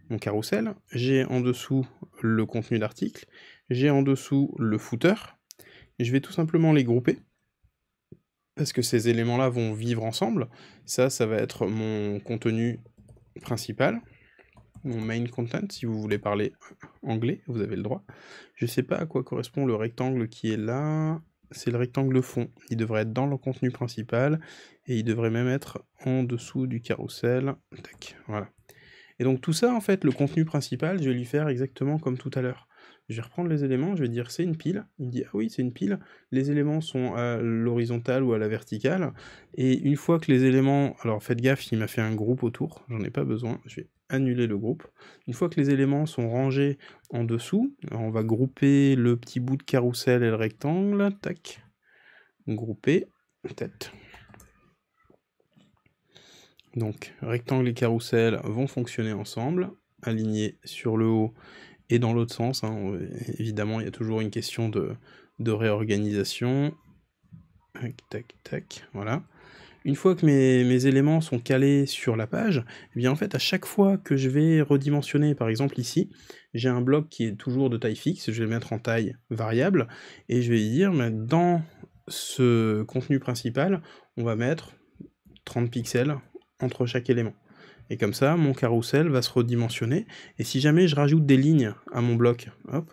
mon carousel, j'ai en dessous le contenu d'article, j'ai en dessous le footer, je vais tout simplement les grouper parce que ces éléments-là vont vivre ensemble. Ça, ça va être mon contenu principal, mon main content, si vous voulez parler anglais, vous avez le droit. Je ne sais pas à quoi correspond le rectangle qui est là. C'est le rectangle fond. Il devrait être dans le contenu principal, et il devrait même être en dessous du carrousel. Tac, voilà. Et donc tout ça, en fait, le contenu principal, je vais lui faire exactement comme tout à l'heure. Je vais reprendre les éléments, je vais dire c'est une pile. Il me dit ah oui, c'est une pile. Les éléments sont à l'horizontale ou à la verticale. Et une fois que les éléments. Alors faites gaffe, il m'a fait un groupe autour, j'en ai pas besoin. Je vais annuler le groupe. Une fois que les éléments sont rangés en dessous, on va grouper le petit bout de carrousel et le rectangle. Tac. Grouper. Tête. Donc rectangle et carrousel vont fonctionner ensemble, alignés sur le haut et dans l'autre sens, hein, évidemment, il y a toujours une question de, réorganisation. Tac, tac, voilà. Une fois que mes, éléments sont calés sur la page, eh bien en fait à chaque fois que je vais redimensionner, par exemple ici, j'ai un bloc qui est toujours de taille fixe, je vais le mettre en taille variable, et je vais dire dans ce contenu principal, on va mettre 30 pixels entre chaque élément. Et comme ça, mon carrousel va se redimensionner. Et si jamais je rajoute des lignes à mon bloc, hop,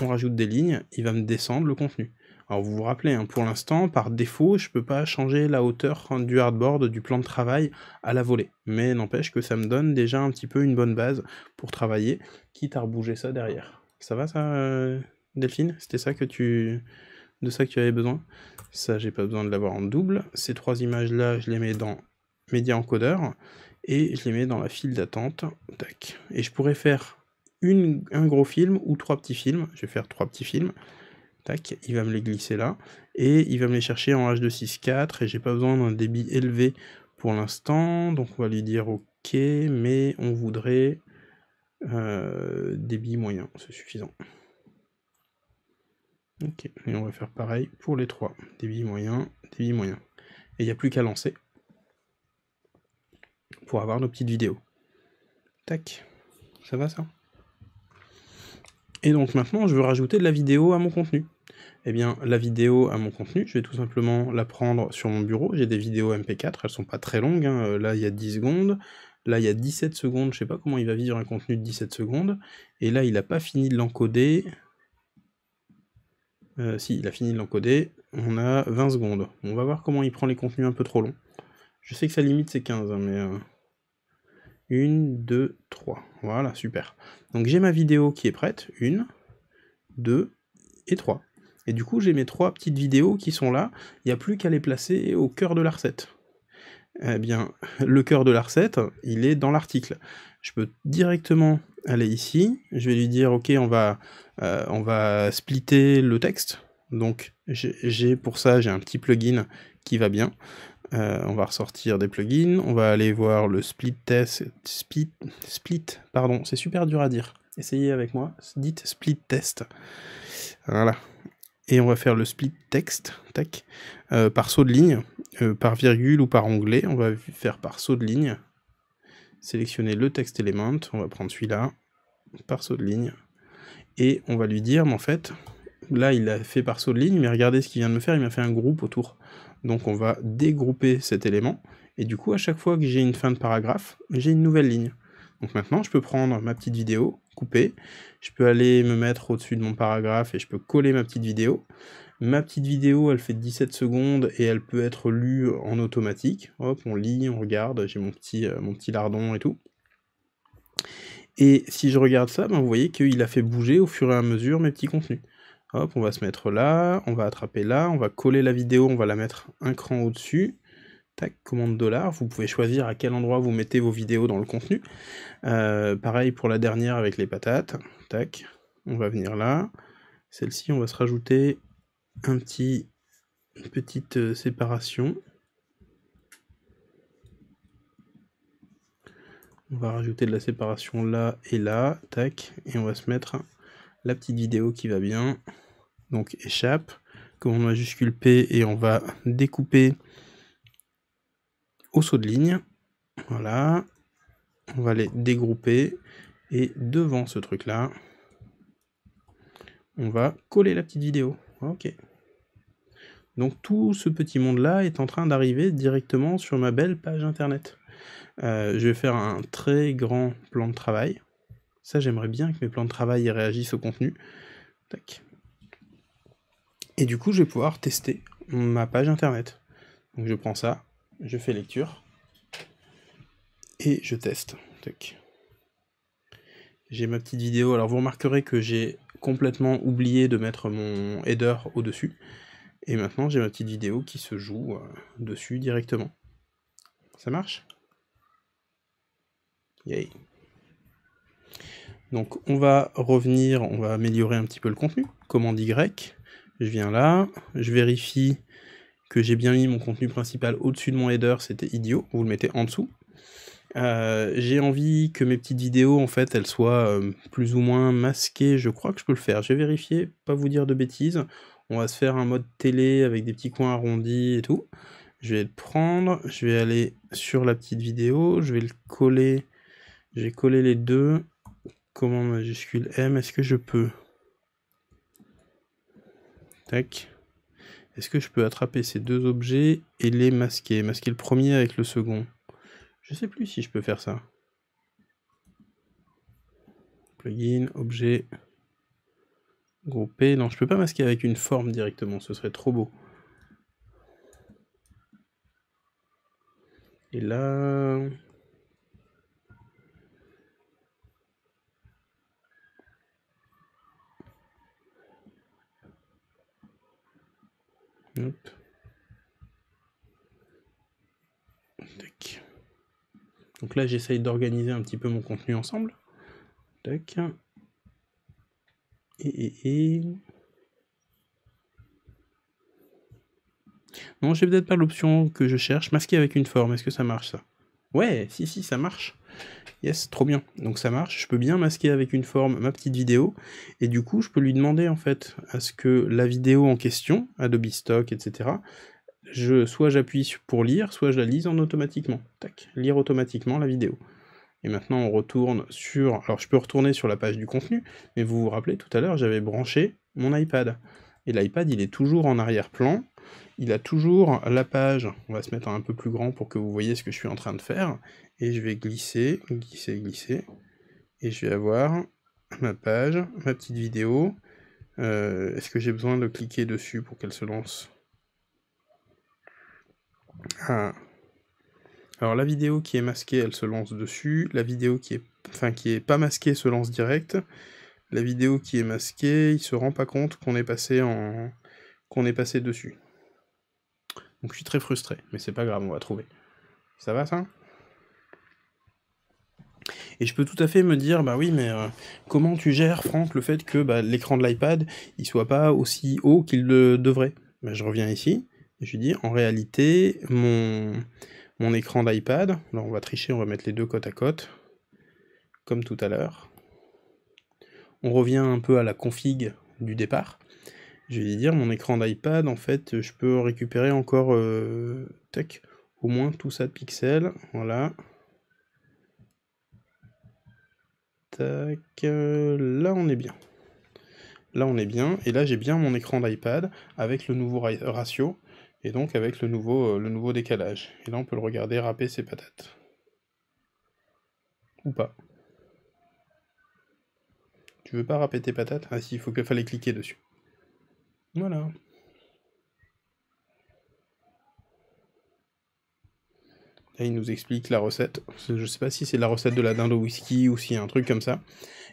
on rajoute des lignes, il va me descendre le contenu. Alors vous vous rappelez, hein, pour l'instant, par défaut, je ne peux pas changer la hauteur du hardboard, du plan de travail à la volée. Mais n'empêche que ça me donne déjà un petit peu une bonne base pour travailler, quitte à rebouger ça derrière. Ça va ça, euh, Delphine C'était ça que tu... de ça que tu avais besoin Ça, j'ai pas besoin de l'avoir en double. Ces trois images-là, je les mets dans Media Encoder et je les mets dans la file d'attente. Tac. Et je pourrais faire une, un gros film ou trois petits films. Je vais faire trois petits films. Tac, il va me les glisser là. Et il va me les chercher en H264. Et j'ai pas besoin d'un débit élevé pour l'instant. Donc on va lui dire OK, mais on voudrait euh, débit moyen. C'est suffisant. Ok, et on va faire pareil pour les trois. Débit moyen, débit moyen. Et il n'y a plus qu'à lancer pour avoir nos petites vidéos. Tac, ça va ça Et donc maintenant, je veux rajouter de la vidéo à mon contenu. Eh bien, la vidéo à mon contenu, je vais tout simplement la prendre sur mon bureau. J'ai des vidéos MP4, elles sont pas très longues. Hein. Euh, là, il y a 10 secondes. Là, il y a 17 secondes. Je sais pas comment il va vivre un contenu de 17 secondes. Et là, il n'a pas fini de l'encoder. Euh, si, il a fini de l'encoder. On a 20 secondes. On va voir comment il prend les contenus un peu trop longs. Je sais que sa limite c'est 15, hein, mais... 1, 2, 3. Voilà, super. Donc j'ai ma vidéo qui est prête. 1, 2 et 3. Et du coup, j'ai mes trois petites vidéos qui sont là. Il n'y a plus qu'à les placer au cœur de la recette. Eh bien, <laughs> le cœur de la recette, il est dans l'article. Je peux directement aller ici. Je vais lui dire, OK, on va, euh, on va splitter le texte. Donc, j'ai pour ça, j'ai un petit plugin qui va bien. Euh, on va ressortir des plugins, on va aller voir le split test, split, split pardon, c'est super dur à dire, essayez avec moi, dites split test, voilà, et on va faire le split text, tac, euh, par saut de ligne, euh, par virgule ou par onglet, on va faire par saut de ligne, sélectionner le texte element, on va prendre celui-là, par saut de ligne, et on va lui dire, mais en fait, là il a fait par saut de ligne, mais regardez ce qu'il vient de me faire, il m'a fait un groupe autour, donc on va dégrouper cet élément. Et du coup, à chaque fois que j'ai une fin de paragraphe, j'ai une nouvelle ligne. Donc maintenant, je peux prendre ma petite vidéo, couper. Je peux aller me mettre au-dessus de mon paragraphe et je peux coller ma petite vidéo. Ma petite vidéo, elle fait 17 secondes et elle peut être lue en automatique. Hop, on lit, on regarde, j'ai mon petit, euh, mon petit lardon et tout. Et si je regarde ça, ben, vous voyez qu'il a fait bouger au fur et à mesure mes petits contenus on va se mettre là, on va attraper là, on va coller la vidéo, on va la mettre un cran au-dessus. Tac, commande dollar, vous pouvez choisir à quel endroit vous mettez vos vidéos dans le contenu. Euh, pareil pour la dernière avec les patates. Tac, on va venir là. Celle-ci, on va se rajouter un petit, une petite euh, séparation. On va rajouter de la séparation là et là, tac, et on va se mettre la petite vidéo qui va bien donc échappe, commande majuscule P et on va découper au saut de ligne. Voilà, on va les dégrouper et devant ce truc là, on va coller la petite vidéo. Ok. Donc tout ce petit monde là est en train d'arriver directement sur ma belle page internet. Euh, je vais faire un très grand plan de travail. Ça, j'aimerais bien que mes plans de travail réagissent au contenu. Tac. Et du coup, je vais pouvoir tester ma page internet. Donc je prends ça, je fais lecture, et je teste. J'ai ma petite vidéo, alors vous remarquerez que j'ai complètement oublié de mettre mon header au-dessus. Et maintenant j'ai ma petite vidéo qui se joue euh, dessus directement. Ça marche Yay Donc on va revenir, on va améliorer un petit peu le contenu. Commande Y je viens là, je vérifie que j'ai bien mis mon contenu principal au-dessus de mon header, c'était idiot, vous le mettez en dessous. Euh, j'ai envie que mes petites vidéos, en fait, elles soient euh, plus ou moins masquées, je crois que je peux le faire. vais vérifier, pas vous dire de bêtises. On va se faire un mode télé avec des petits coins arrondis et tout. Je vais le prendre, je vais aller sur la petite vidéo, je vais le coller. J'ai collé les deux. Comment majuscule M, est-ce que je peux Tac. Est-ce que je peux attraper ces deux objets et les masquer Masquer le premier avec le second. Je sais plus si je peux faire ça. Plugin, objet, grouper. Non, je ne peux pas masquer avec une forme directement, ce serait trop beau. Et là... Donc là, j'essaye d'organiser un petit peu mon contenu ensemble. Tac. Et, Non, j'ai peut-être pas l'option que je cherche. Masquer avec une forme, est-ce que ça marche ça Ouais, si, si, ça marche trop bien. Donc ça marche, je peux bien masquer avec une forme ma petite vidéo, et du coup je peux lui demander en fait à ce que la vidéo en question, Adobe Stock, etc., je, soit j'appuie pour lire, soit je la lise en automatiquement. Tac, lire automatiquement la vidéo. Et maintenant on retourne sur... Alors je peux retourner sur la page du contenu, mais vous vous rappelez tout à l'heure j'avais branché mon iPad. Et l'iPad, il est toujours en arrière-plan. Il a toujours la page, on va se mettre un peu plus grand pour que vous voyez ce que je suis en train de faire. Et je vais glisser, glisser, glisser. Et je vais avoir ma page, ma petite vidéo. Euh, est-ce que j'ai besoin de cliquer dessus pour qu'elle se lance ah. Alors la vidéo qui est masquée, elle se lance dessus. La vidéo qui est, enfin, qui est pas masquée se lance direct la vidéo qui est masquée, il se rend pas compte qu'on est passé en qu'on est passé dessus. Donc je suis très frustré, mais c'est pas grave, on va trouver. Ça va ça et je peux tout à fait me dire, bah oui, mais euh, comment tu gères, Franck, le fait que bah, l'écran de l'iPad, il soit pas aussi haut qu'il le devrait bah, Je reviens ici, je dis, en réalité, mon, mon écran d'iPad, on va tricher, on va mettre les deux côte à côte, comme tout à l'heure on revient un peu à la config du départ. Je vais dire mon écran d'iPad, en fait, je peux récupérer encore euh, au moins tout ça de pixels. Voilà. Tac, euh, là on est bien. Là on est bien, et là j'ai bien mon écran d'iPad avec le nouveau ratio, et donc avec le nouveau, euh, le nouveau décalage. Et là on peut le regarder râper ses patates. Ou pas. Tu veux pas râper tes patates Ah si, il faut que fallait cliquer dessus. Voilà. Là, il nous explique la recette. Je sais pas si c'est la recette de la dinde au whisky ou si y a un truc comme ça.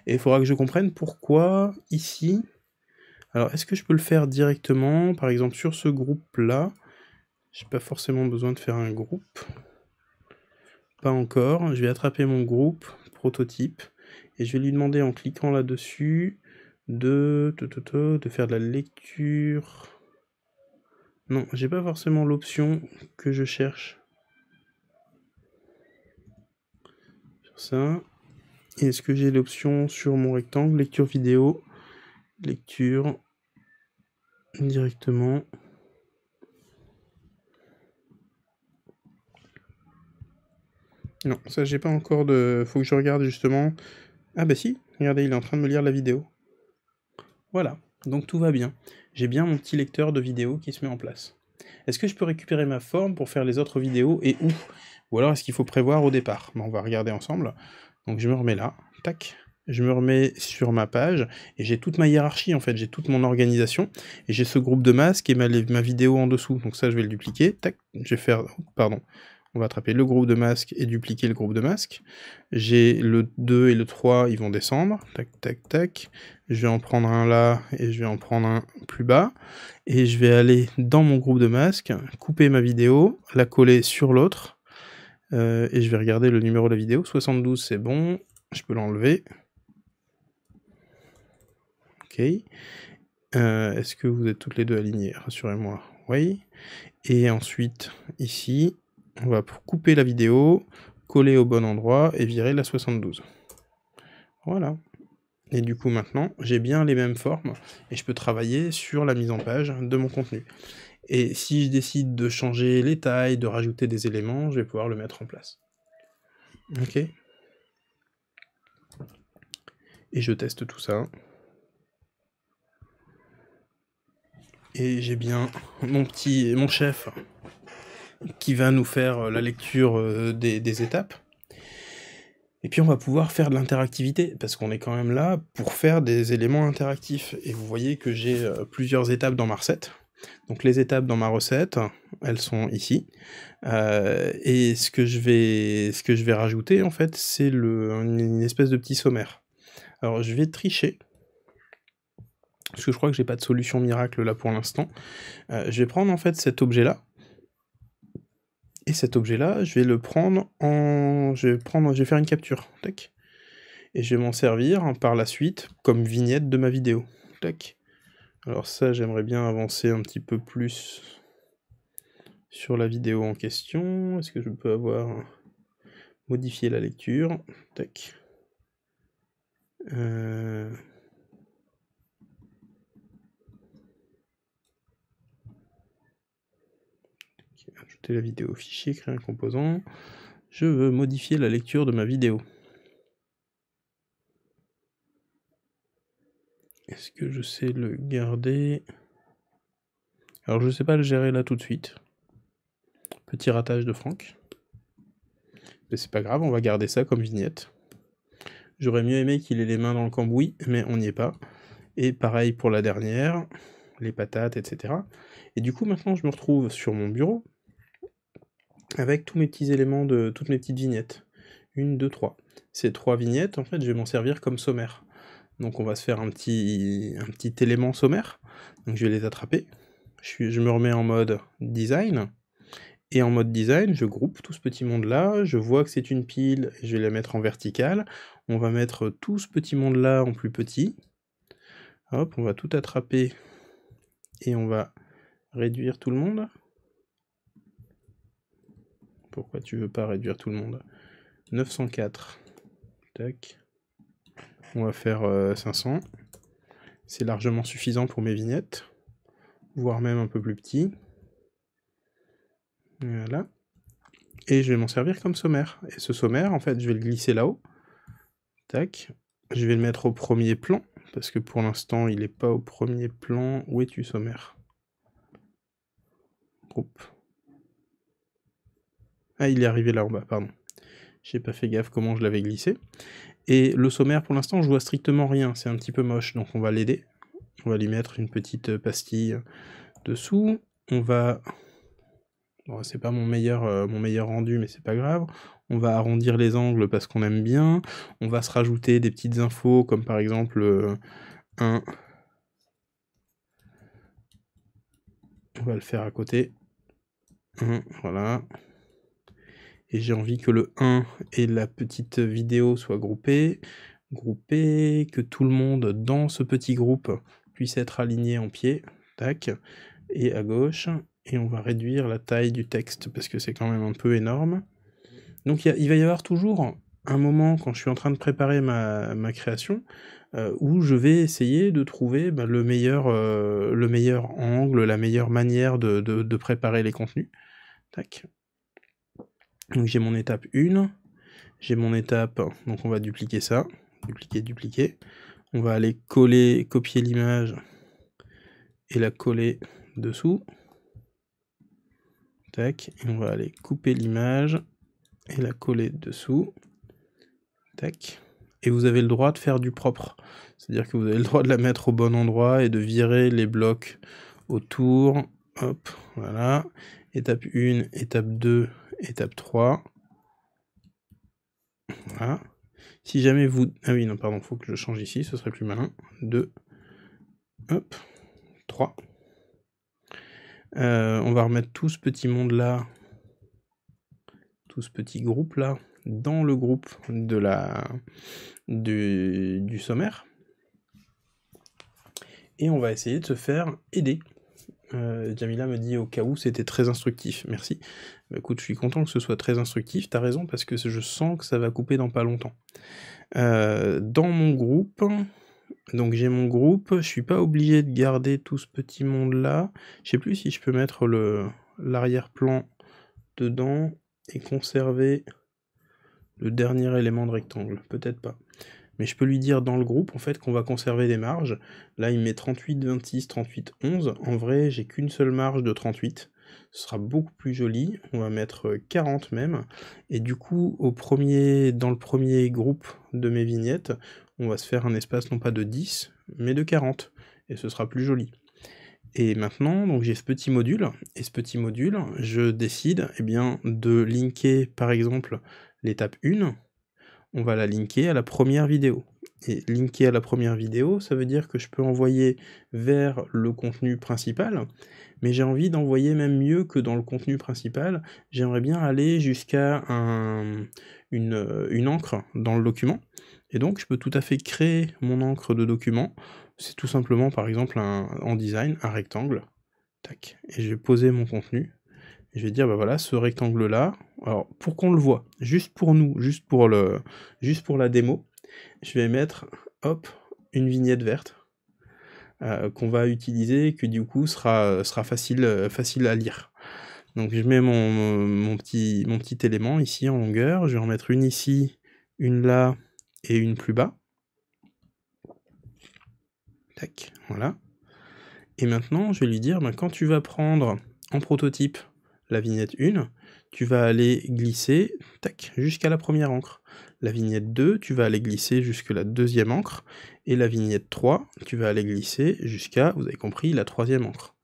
Et il faudra que je comprenne pourquoi ici. Alors, est-ce que je peux le faire directement Par exemple, sur ce groupe-là, j'ai pas forcément besoin de faire un groupe. Pas encore. Je vais attraper mon groupe prototype. Et je vais lui demander en cliquant là-dessus de, de faire de la lecture. Non, j'ai pas forcément l'option que je cherche. Sur ça. est-ce que j'ai l'option sur mon rectangle Lecture vidéo. Lecture directement. Non, ça j'ai pas encore de. Faut que je regarde justement ah bah si, regardez, il est en train de me lire la vidéo. Voilà, donc tout va bien. J'ai bien mon petit lecteur de vidéos qui se met en place. Est-ce que je peux récupérer ma forme pour faire les autres vidéos et où Ou alors est-ce qu'il faut prévoir au départ Bon, On va regarder ensemble. Donc je me remets là, tac, je me remets sur ma page, et j'ai toute ma hiérarchie en fait, j'ai toute mon organisation, et j'ai ce groupe de masques et ma, ma vidéo en dessous. Donc ça je vais le dupliquer, tac, je vais faire, pardon, on va attraper le groupe de masques et dupliquer le groupe de masques. J'ai le 2 et le 3, ils vont descendre. Tac, tac, tac. Je vais en prendre un là et je vais en prendre un plus bas. Et je vais aller dans mon groupe de masques, couper ma vidéo, la coller sur l'autre. Euh, et je vais regarder le numéro de la vidéo. 72, c'est bon. Je peux l'enlever. Ok. Euh, est-ce que vous êtes toutes les deux alignées Rassurez-moi. Oui. Et ensuite, ici, on va couper la vidéo, coller au bon endroit et virer la 72. Voilà. Et du coup, maintenant, j'ai bien les mêmes formes et je peux travailler sur la mise en page de mon contenu. Et si je décide de changer les tailles, de rajouter des éléments, je vais pouvoir le mettre en place. Ok Et je teste tout ça. Et j'ai bien mon petit, mon chef qui va nous faire euh, la lecture euh, des, étapes. Et puis on va pouvoir faire de l'interactivité, parce qu'on est quand même là pour faire des éléments interactifs. Et vous voyez que j'ai euh, plusieurs étapes dans ma recette. Donc les étapes dans ma recette, elles sont ici. et ce que, je vais, ce que je vais rajouter, en fait, c'est une espèce de petit sommaire. Alors je vais tricher, parce que je crois que j'ai pas de solution miracle là pour l'instant. je vais prendre en fait cet objet-là, et cet objet-là, je vais le prendre en... Je vais, prendre... je vais faire une capture. Tac. Et je vais m'en servir par la suite comme vignette de ma vidéo. Tac. Alors ça, j'aimerais bien avancer un petit peu plus sur la vidéo en question. Est-ce que je peux avoir... modifié la lecture. Tac. Euh, la vidéo fichier, créer un composant. Je veux modifier la lecture de ma vidéo. Est-ce que je sais le garder Alors je ne sais pas le gérer là tout de suite. Petit ratage de Franck. Mais c'est pas grave, on va garder ça comme vignette. J'aurais mieux aimé qu'il ait les mains dans le cambouis, mais on n'y est pas. Et pareil pour la dernière, les patates, etc. Et du coup, maintenant, je me retrouve sur mon bureau avec tous mes petits éléments de toutes mes petites vignettes. Une, deux, trois. Ces trois vignettes, en fait, je vais m'en servir comme sommaire. Donc on va se faire un petit, un petit élément sommaire. Donc je vais les attraper. Je, je me remets en mode design. Et en mode design, je groupe tout ce petit monde-là, je vois que c'est une pile, je vais la mettre en verticale. On va mettre tout ce petit monde-là en plus petit. Hop, on va tout attraper et on va réduire tout le monde. Pourquoi tu veux pas réduire tout le monde 904. Tac. On va faire 500. Euh, C'est largement suffisant pour mes vignettes. Voire même un peu plus petit. Voilà. Et je vais m'en servir comme sommaire. Et ce sommaire, en fait, je vais le glisser là-haut. Tac. Je vais le mettre au premier plan. Parce que pour l'instant, il n'est pas au premier plan. Où es-tu, sommaire Groupe. Ah, il est arrivé là en bas, pardon. J'ai pas fait gaffe comment je l'avais glissé. Et le sommaire, pour l'instant, je vois strictement rien. C'est un petit peu moche, donc on va l'aider. On va lui mettre une petite euh, pastille dessous. On va... Bon, c'est pas mon meilleur, euh, mon meilleur rendu, mais c'est pas grave. On va arrondir les angles parce qu'on aime bien. On va se rajouter des petites infos, comme par exemple euh, un... On va le faire à côté. voilà et j'ai envie que le 1 et la petite vidéo soient groupés, groupés, que tout le monde dans ce petit groupe puisse être aligné en pied, tac, et à gauche, et on va réduire la taille du texte parce que c'est quand même un peu énorme. Donc il va y avoir toujours un moment quand je suis en train de préparer ma, création euh, où je vais essayer de trouver bah, le, meilleur, euh, le meilleur angle, la meilleure manière de, de préparer les contenus. Tac. Donc j'ai mon étape 1, j'ai mon étape, donc on va dupliquer ça, dupliquer, dupliquer. On va aller coller, copier l'image et la coller dessous. Tac, et on va aller couper l'image et la coller dessous. Tac. Et vous avez le droit de faire du propre. C'est-à-dire que vous avez le droit de la mettre au bon endroit et de virer les blocs autour. Hop, voilà. Étape 1, étape 2, étape 3. Voilà. Si jamais vous... Ah oui, non, pardon, il faut que je change ici, ce serait plus malin. 2. Hop. 3. Euh, on va remettre tout ce petit monde là, tout ce petit groupe là, dans le groupe de la, du sommaire. Et on va essayer de se faire aider. Euh, Jamila me dit au cas où c'était très instructif, merci. Bah, écoute, je suis content que ce soit très instructif, t'as raison, parce que je sens que ça va couper dans pas longtemps. Euh, dans mon groupe, donc j'ai mon groupe, je suis pas obligé de garder tout ce petit monde là. Je sais plus si je peux mettre le l'arrière-plan dedans et conserver le dernier élément de rectangle, peut-être pas mais je peux lui dire dans le groupe en fait qu'on va conserver des marges. Là, il met 38, 26, 38, 11. En vrai, j'ai qu'une seule marge de 38. Ce sera beaucoup plus joli. On va mettre 40 euh, même. Et du coup, au premier, dans le premier groupe de mes vignettes, on va se faire un espace non pas de 10, mais de 40. Et ce sera plus joli. Et maintenant, donc j'ai ce petit module, et ce petit module, je décide et eh bien, de linker par exemple l'étape 1, on va la linker à la première vidéo. Et linker à la première vidéo, ça veut dire que je peux envoyer vers le contenu principal, mais j'ai envie d'envoyer même mieux que dans le contenu principal, j'aimerais bien aller jusqu'à un, une, une encre dans le document, et donc je peux tout à fait créer mon encre de document, c'est tout simplement par exemple un, en design, un rectangle, tac, et je vais poser mon contenu, je vais dire, bah voilà, ce rectangle-là, alors pour qu'on le voit, juste pour nous, juste pour, le, juste pour la démo, je vais mettre, hop, une vignette verte euh, qu'on va utiliser que du coup sera, sera facile, facile à lire. Donc je mets mon, mon, petit, mon petit élément ici en longueur, je vais en mettre une ici, une là et une plus bas. Tac, voilà. Et maintenant, je vais lui dire, bah, quand tu vas prendre en prototype la vignette 1, tu vas aller glisser jusqu'à la première encre. La vignette 2, tu vas aller glisser jusqu'à la deuxième encre. Et la vignette 3, tu vas aller glisser jusqu'à, vous avez compris, la troisième encre.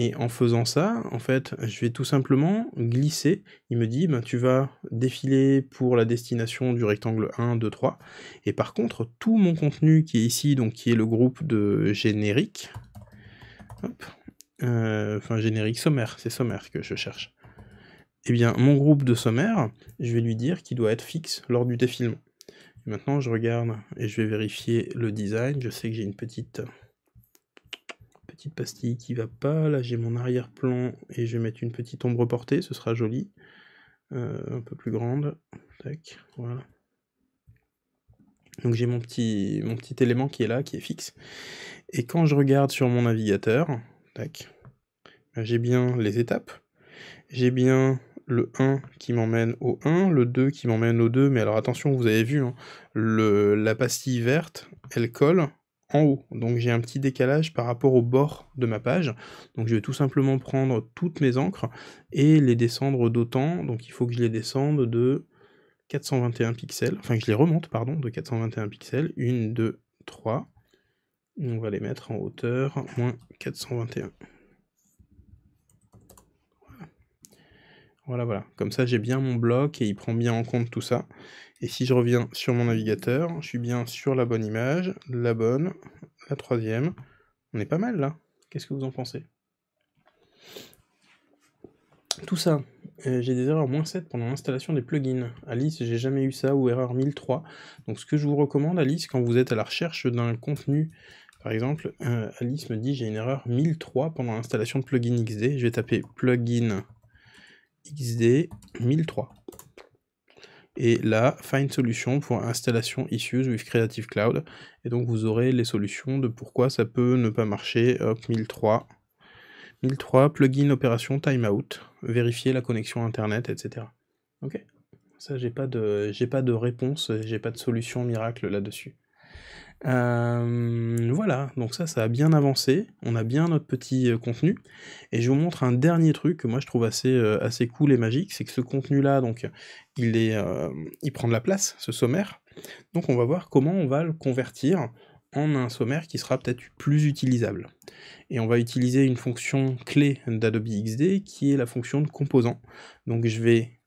Et en faisant ça, en fait, je vais tout simplement glisser. Il me dit, ben, tu vas défiler pour la destination du rectangle 1, 2, 3. Et par contre, tout mon contenu qui est ici, donc qui est le groupe de générique, hop, euh, enfin générique sommaire, c'est sommaire que je cherche. Eh bien, mon groupe de sommaire, je vais lui dire qu'il doit être fixe lors du défilement. maintenant, je regarde et je vais vérifier le design. Je sais que j'ai une petite, petite pastille qui va pas. Là, j'ai mon arrière-plan et je vais mettre une petite ombre portée. Ce sera joli. Euh, un peu plus grande. Tac, voilà. Donc j'ai mon petit, mon petit élément qui est là, qui est fixe. Et quand je regarde sur mon navigateur, j'ai bien les étapes. J'ai bien le 1 qui m'emmène au 1, le 2 qui m'emmène au 2, mais alors attention, vous avez vu, hein, la pastille verte, elle colle en haut. Donc j'ai un petit décalage par rapport au bord de ma page. Donc je vais tout simplement prendre toutes mes encres et les descendre d'autant. Donc il faut que je les descende de 421 pixels, enfin que je les remonte, pardon, de 421 pixels. 1, 2, 3, on va les mettre en hauteur, moins 421. Voilà, voilà. voilà. Comme ça, j'ai bien mon bloc et il prend bien en compte tout ça. Et si je reviens sur mon navigateur, je suis bien sur la bonne image, la bonne, la troisième. On est pas mal là. Qu'est-ce que vous en pensez Tout ça, euh, j'ai des erreurs moins 7 pendant l'installation des plugins. Alice, j'ai jamais eu ça, ou erreur 1003. Donc ce que je vous recommande, Alice, quand vous êtes à la recherche d'un contenu par exemple, euh, Alice me dit j'ai une erreur 1003 pendant l'installation de plugin XD. Je vais taper plugin XD 1003. Et là, find solution pour installation issues with Creative Cloud. Et donc vous aurez les solutions de pourquoi ça peut ne pas marcher. Hop, 1003. 1003, plugin opération timeout, vérifier la connexion internet, etc. Ok. Ça, j'ai pas de, j'ai pas de réponse, j'ai pas de solution miracle là-dessus. Euh, voilà, donc ça, ça a bien avancé, on a bien notre petit euh, contenu, et je vous montre un dernier truc que moi je trouve assez, euh, assez cool et magique, c'est que ce contenu-là, donc, il, est, il prend de la place, ce sommaire, donc on va voir comment on va le convertir en un sommaire qui sera peut-être plus utilisable. Et on va utiliser une fonction clé d'Adobe XD qui est la fonction de composant. Donc je vais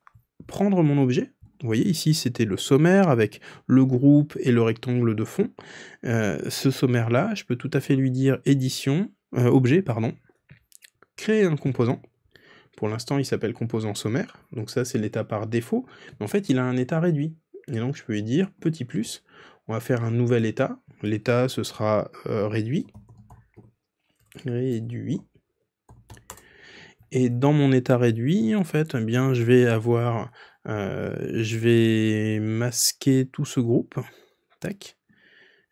prendre mon objet, vous voyez ici, c'était le sommaire avec le groupe et le rectangle de fond. Euh, ce sommaire-là, je peux tout à fait lui dire édition, euh, objet, pardon, créer un composant. Pour l'instant, il s'appelle composant sommaire, donc ça c'est l'état par défaut, en fait il a un état réduit. Et donc je peux lui dire petit plus, on va faire un nouvel état, l'état ce sera euh, réduit, réduit, et dans mon état réduit, en fait, eh bien, je vais avoir euh, je vais masquer tout ce groupe. Tac.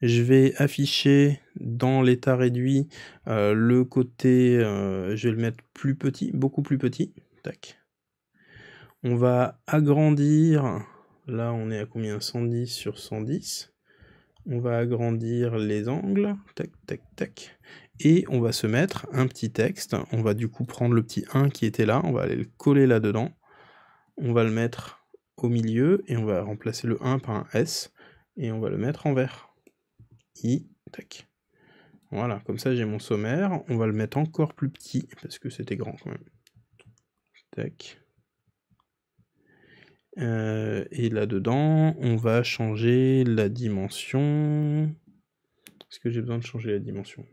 Je vais afficher dans l'état réduit euh, le côté, euh, je vais le mettre plus petit, beaucoup plus petit. Tac. On va agrandir, là on est à combien 110 sur 110 on va agrandir les angles, tac, tac, tac, et on va se mettre un petit texte, on va du coup prendre le petit 1 qui était là, on va aller le coller là-dedans, on va le mettre au milieu et on va remplacer le 1 par un S et on va le mettre en vert. I, tac. Voilà, comme ça j'ai mon sommaire. On va le mettre encore plus petit parce que c'était grand quand même. Tac. Euh, et là-dedans, on va changer la dimension. Est-ce que j'ai besoin de changer la dimension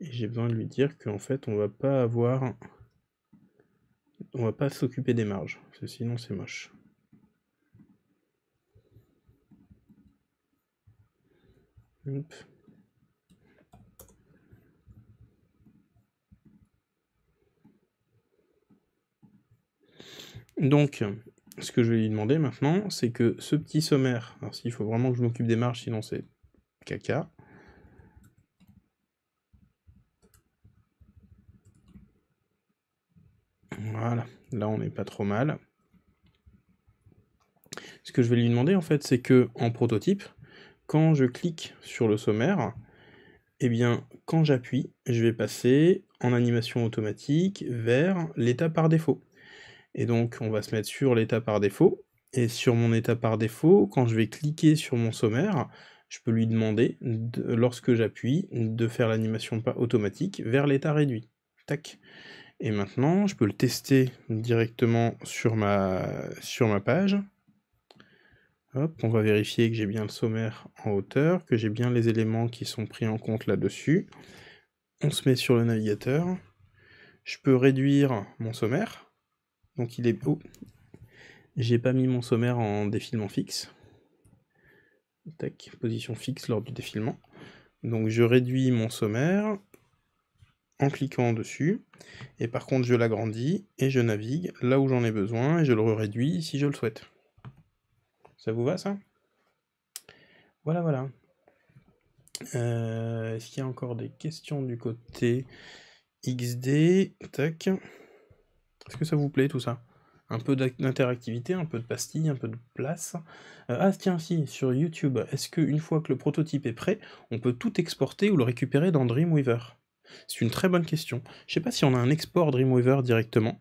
Et j'ai besoin de lui dire qu'en fait, on va pas avoir on va pas s'occuper des marges, parce sinon c'est moche. Donc, ce que je vais lui demander maintenant, c'est que ce petit sommaire, alors s'il faut vraiment que je m'occupe des marges, sinon c'est caca, Voilà, là on n'est pas trop mal. Ce que je vais lui demander en fait, c'est que en prototype, quand je clique sur le sommaire, eh bien quand j'appuie, je vais passer en animation automatique vers l'état par défaut. Et donc on va se mettre sur l'état par défaut. Et sur mon état par défaut, quand je vais cliquer sur mon sommaire, je peux lui demander, lorsque j'appuie, de faire l'animation automatique vers l'état réduit. Tac. Et maintenant, je peux le tester directement sur ma, sur ma page. on va vérifier que j'ai bien le sommaire en hauteur, que j'ai bien les éléments qui sont pris en compte là-dessus. On se met sur le navigateur. Je peux réduire mon sommaire. Donc il est... Oh, j'ai pas mis mon sommaire en défilement fixe. Tac, position fixe lors du défilement. Donc je réduis mon sommaire en cliquant dessus, et par contre je l'agrandis et je navigue là où j'en ai besoin et je le réduis si je le souhaite. Ça vous va ça Voilà voilà. Euh, est-ce qu'il y a encore des questions du côté XD Tac. Est-ce que ça vous plaît tout ça un peu d'interactivité, un peu de pastille, un peu de place. Euh, ah tiens, si, sur YouTube, est-ce qu'une fois que le prototype est prêt, on peut tout exporter ou le récupérer dans Dreamweaver c'est une très bonne question. Je ne sais pas si on a un export Dreamweaver directement.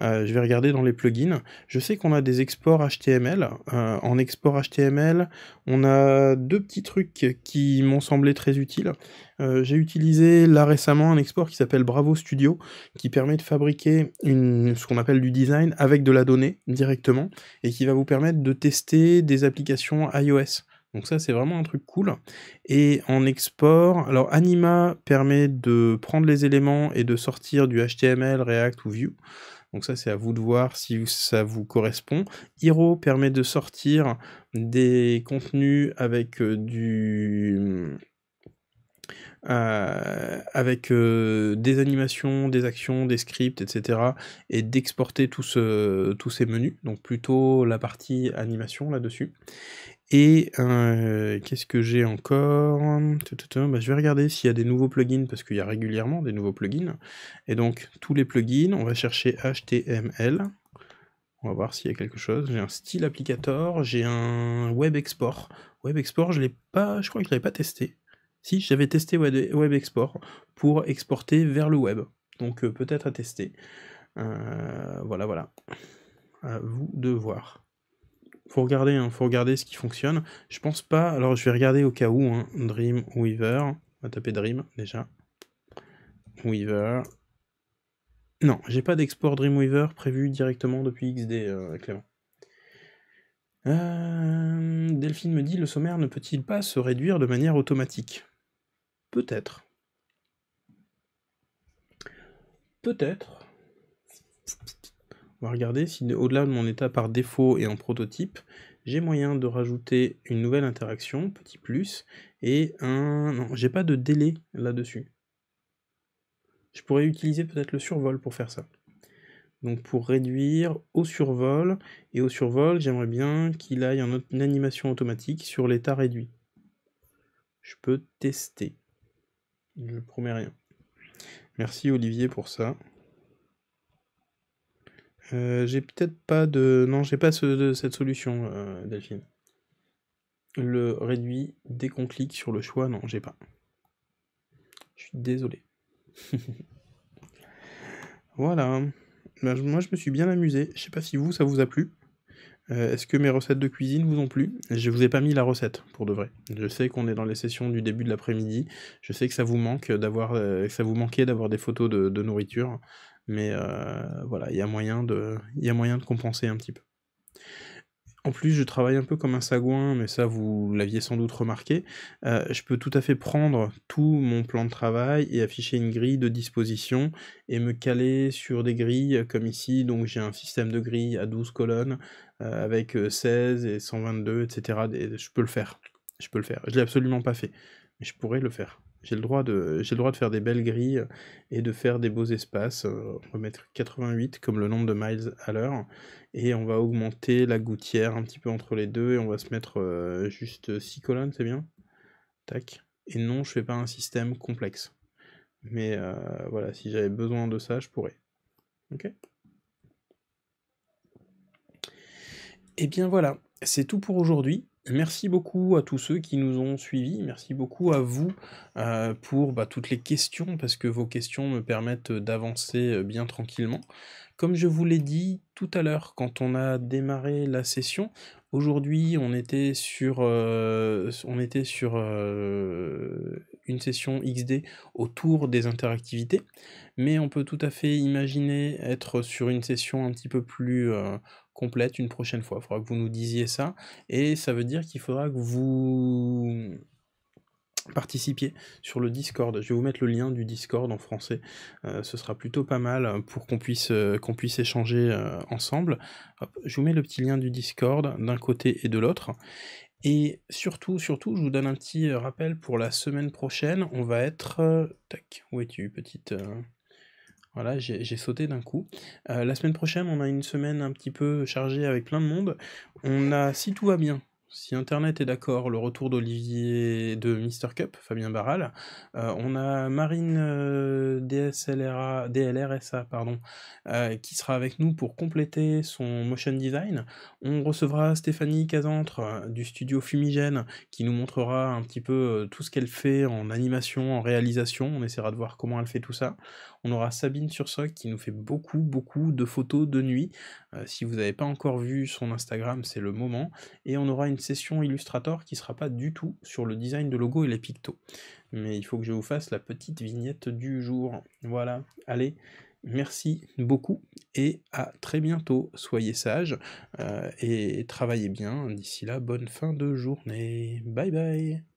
Euh, je vais regarder dans les plugins. Je sais qu'on a des exports HTML. Euh, en export HTML, on a deux petits trucs qui m'ont semblé très utiles. Euh, j'ai utilisé là récemment un export qui s'appelle Bravo Studio, qui permet de fabriquer ce qu'on appelle du design avec de la donnée directement, et qui va vous permettre de tester des applications iOS. Donc ça, c'est vraiment un truc cool. Et en export, alors Anima permet de prendre les éléments et de sortir du HTML, React ou Vue. Donc ça, c'est à vous de voir si ça vous correspond. Hero permet de sortir des contenus avec euh, du... Euh, avec euh, des animations, des actions, des scripts, etc. et d'exporter ce, tous ces menus, donc plutôt la partie animation là-dessus. Et euh, qu'est-ce que j'ai encore bah, Je vais regarder s'il y a des nouveaux plugins, parce qu'il y a régulièrement des nouveaux plugins. Et donc, tous les plugins, on va chercher HTML. On va voir s'il y a quelque chose. J'ai un style applicator, j'ai un web export. Web export, je l'ai pas, je crois que je ne l'avais pas testé. Si, j'avais testé web export pour exporter vers le web. Donc euh, peut-être à tester. Euh, voilà, voilà. À vous de voir faut regarder, hein, faut regarder ce qui fonctionne. Je pense pas, alors je vais regarder au cas où, hein, Dream Weaver, on va taper Dream déjà. Weaver. Non, j'ai pas d'export Dream Weaver prévu directement depuis XD, euh, Clément. Euh, Delphine me dit, le sommaire ne peut-il pas se réduire de manière automatique Peut-être. Peut-être. On va regarder si au-delà de mon état par défaut et en prototype, j'ai moyen de rajouter une nouvelle interaction, petit plus, et un... Non, j'ai pas de délai là-dessus. Je pourrais utiliser peut-être le survol pour faire ça. Donc pour réduire au survol, et au survol, j'aimerais bien qu'il aille en animation automatique sur l'état réduit. Je peux tester. Je ne promets rien. Merci Olivier pour ça. Euh, j'ai peut-être pas de. Non, j'ai pas cette solution, euh, Delphine. Le réduit dès qu'on clique sur le choix, non, j'ai pas. Je suis désolé. <laughs> voilà. Bah, moi, je me suis bien amusé. Je sais pas si vous, ça vous a plu. Euh, est-ce que mes recettes de cuisine vous ont plu Je vous ai pas mis la recette pour de vrai. Je sais qu'on est dans les sessions du début de l'après-midi. Je sais que ça vous manque d'avoir, ça vous manquait d'avoir des photos de, de nourriture mais euh, voilà, il y a moyen de, a moyen de compenser un petit peu. En plus, je travaille un peu comme un sagouin, mais ça vous l'aviez sans doute remarqué. Euh, je peux tout à fait prendre tout mon plan de travail et afficher une grille de disposition et me caler sur des grilles comme ici. Donc j'ai un système de grilles à 12 colonnes euh, avec 16 et 122, etc. je peux le faire. Je peux le faire. Je l'ai absolument pas fait, mais je pourrais le faire. J'ai le, droit de, j'ai le droit de faire des belles grilles et de faire des beaux espaces. Euh, on va mettre 88 comme le nombre de miles à l'heure. Et on va augmenter la gouttière un petit peu entre les deux. Et on va se mettre euh, juste 6 colonnes, c'est bien Tac. Et non, je ne fais pas un système complexe. Mais euh, voilà, si j'avais besoin de ça, je pourrais. Ok Et eh bien voilà, c'est tout pour aujourd'hui. Merci beaucoup à tous ceux qui nous ont suivis, merci beaucoup à vous euh, pour bah, toutes les questions, parce que vos questions me permettent d'avancer euh, bien tranquillement. Comme je vous l'ai dit tout à l'heure quand on a démarré la session, aujourd'hui on était sur, euh, on était sur une session XD autour des interactivités, mais on peut tout à fait imaginer être sur une session un petit peu plus complète une prochaine fois. Il faudra que vous nous disiez ça. Et ça veut dire qu'il faudra que vous participiez sur le Discord. Je vais vous mettre le lien du Discord en français. Euh, ce sera plutôt pas mal euh, pour qu'on puisse, euh, qu'on puisse échanger ensemble. je vous mets le petit lien du Discord d'un côté et de l'autre. Et surtout, surtout, je vous donne un petit rappel pour la semaine prochaine. On va être... Tac, où es-tu, petite... Voilà, j'ai sauté d'un coup. Euh, la semaine prochaine, on a une semaine un petit peu chargée avec plein de monde. On a, si tout va bien, si Internet est d'accord, le retour d'Olivier de Mister Cup, Fabien Barral. Euh, on a Marine euh, DLRSA pardon, qui sera avec nous pour compléter son motion design. On recevra Stéphanie Casantre du studio Fumigène qui nous montrera un petit peu tout ce qu'elle fait en animation, en réalisation. On essaiera de voir comment elle fait tout ça. On aura Sabine Sursoc qui nous fait beaucoup, beaucoup de photos de nuit. Euh, si vous n'avez pas encore vu son Instagram, c'est le moment. Et on aura une session Illustrator qui ne sera pas du tout sur le design de logo et les pictos. Mais il faut que je vous fasse la petite vignette du jour. Voilà, allez merci beaucoup et à très bientôt. Soyez sages euh, et travaillez bien. D'ici là, bonne fin de journée. Bye bye.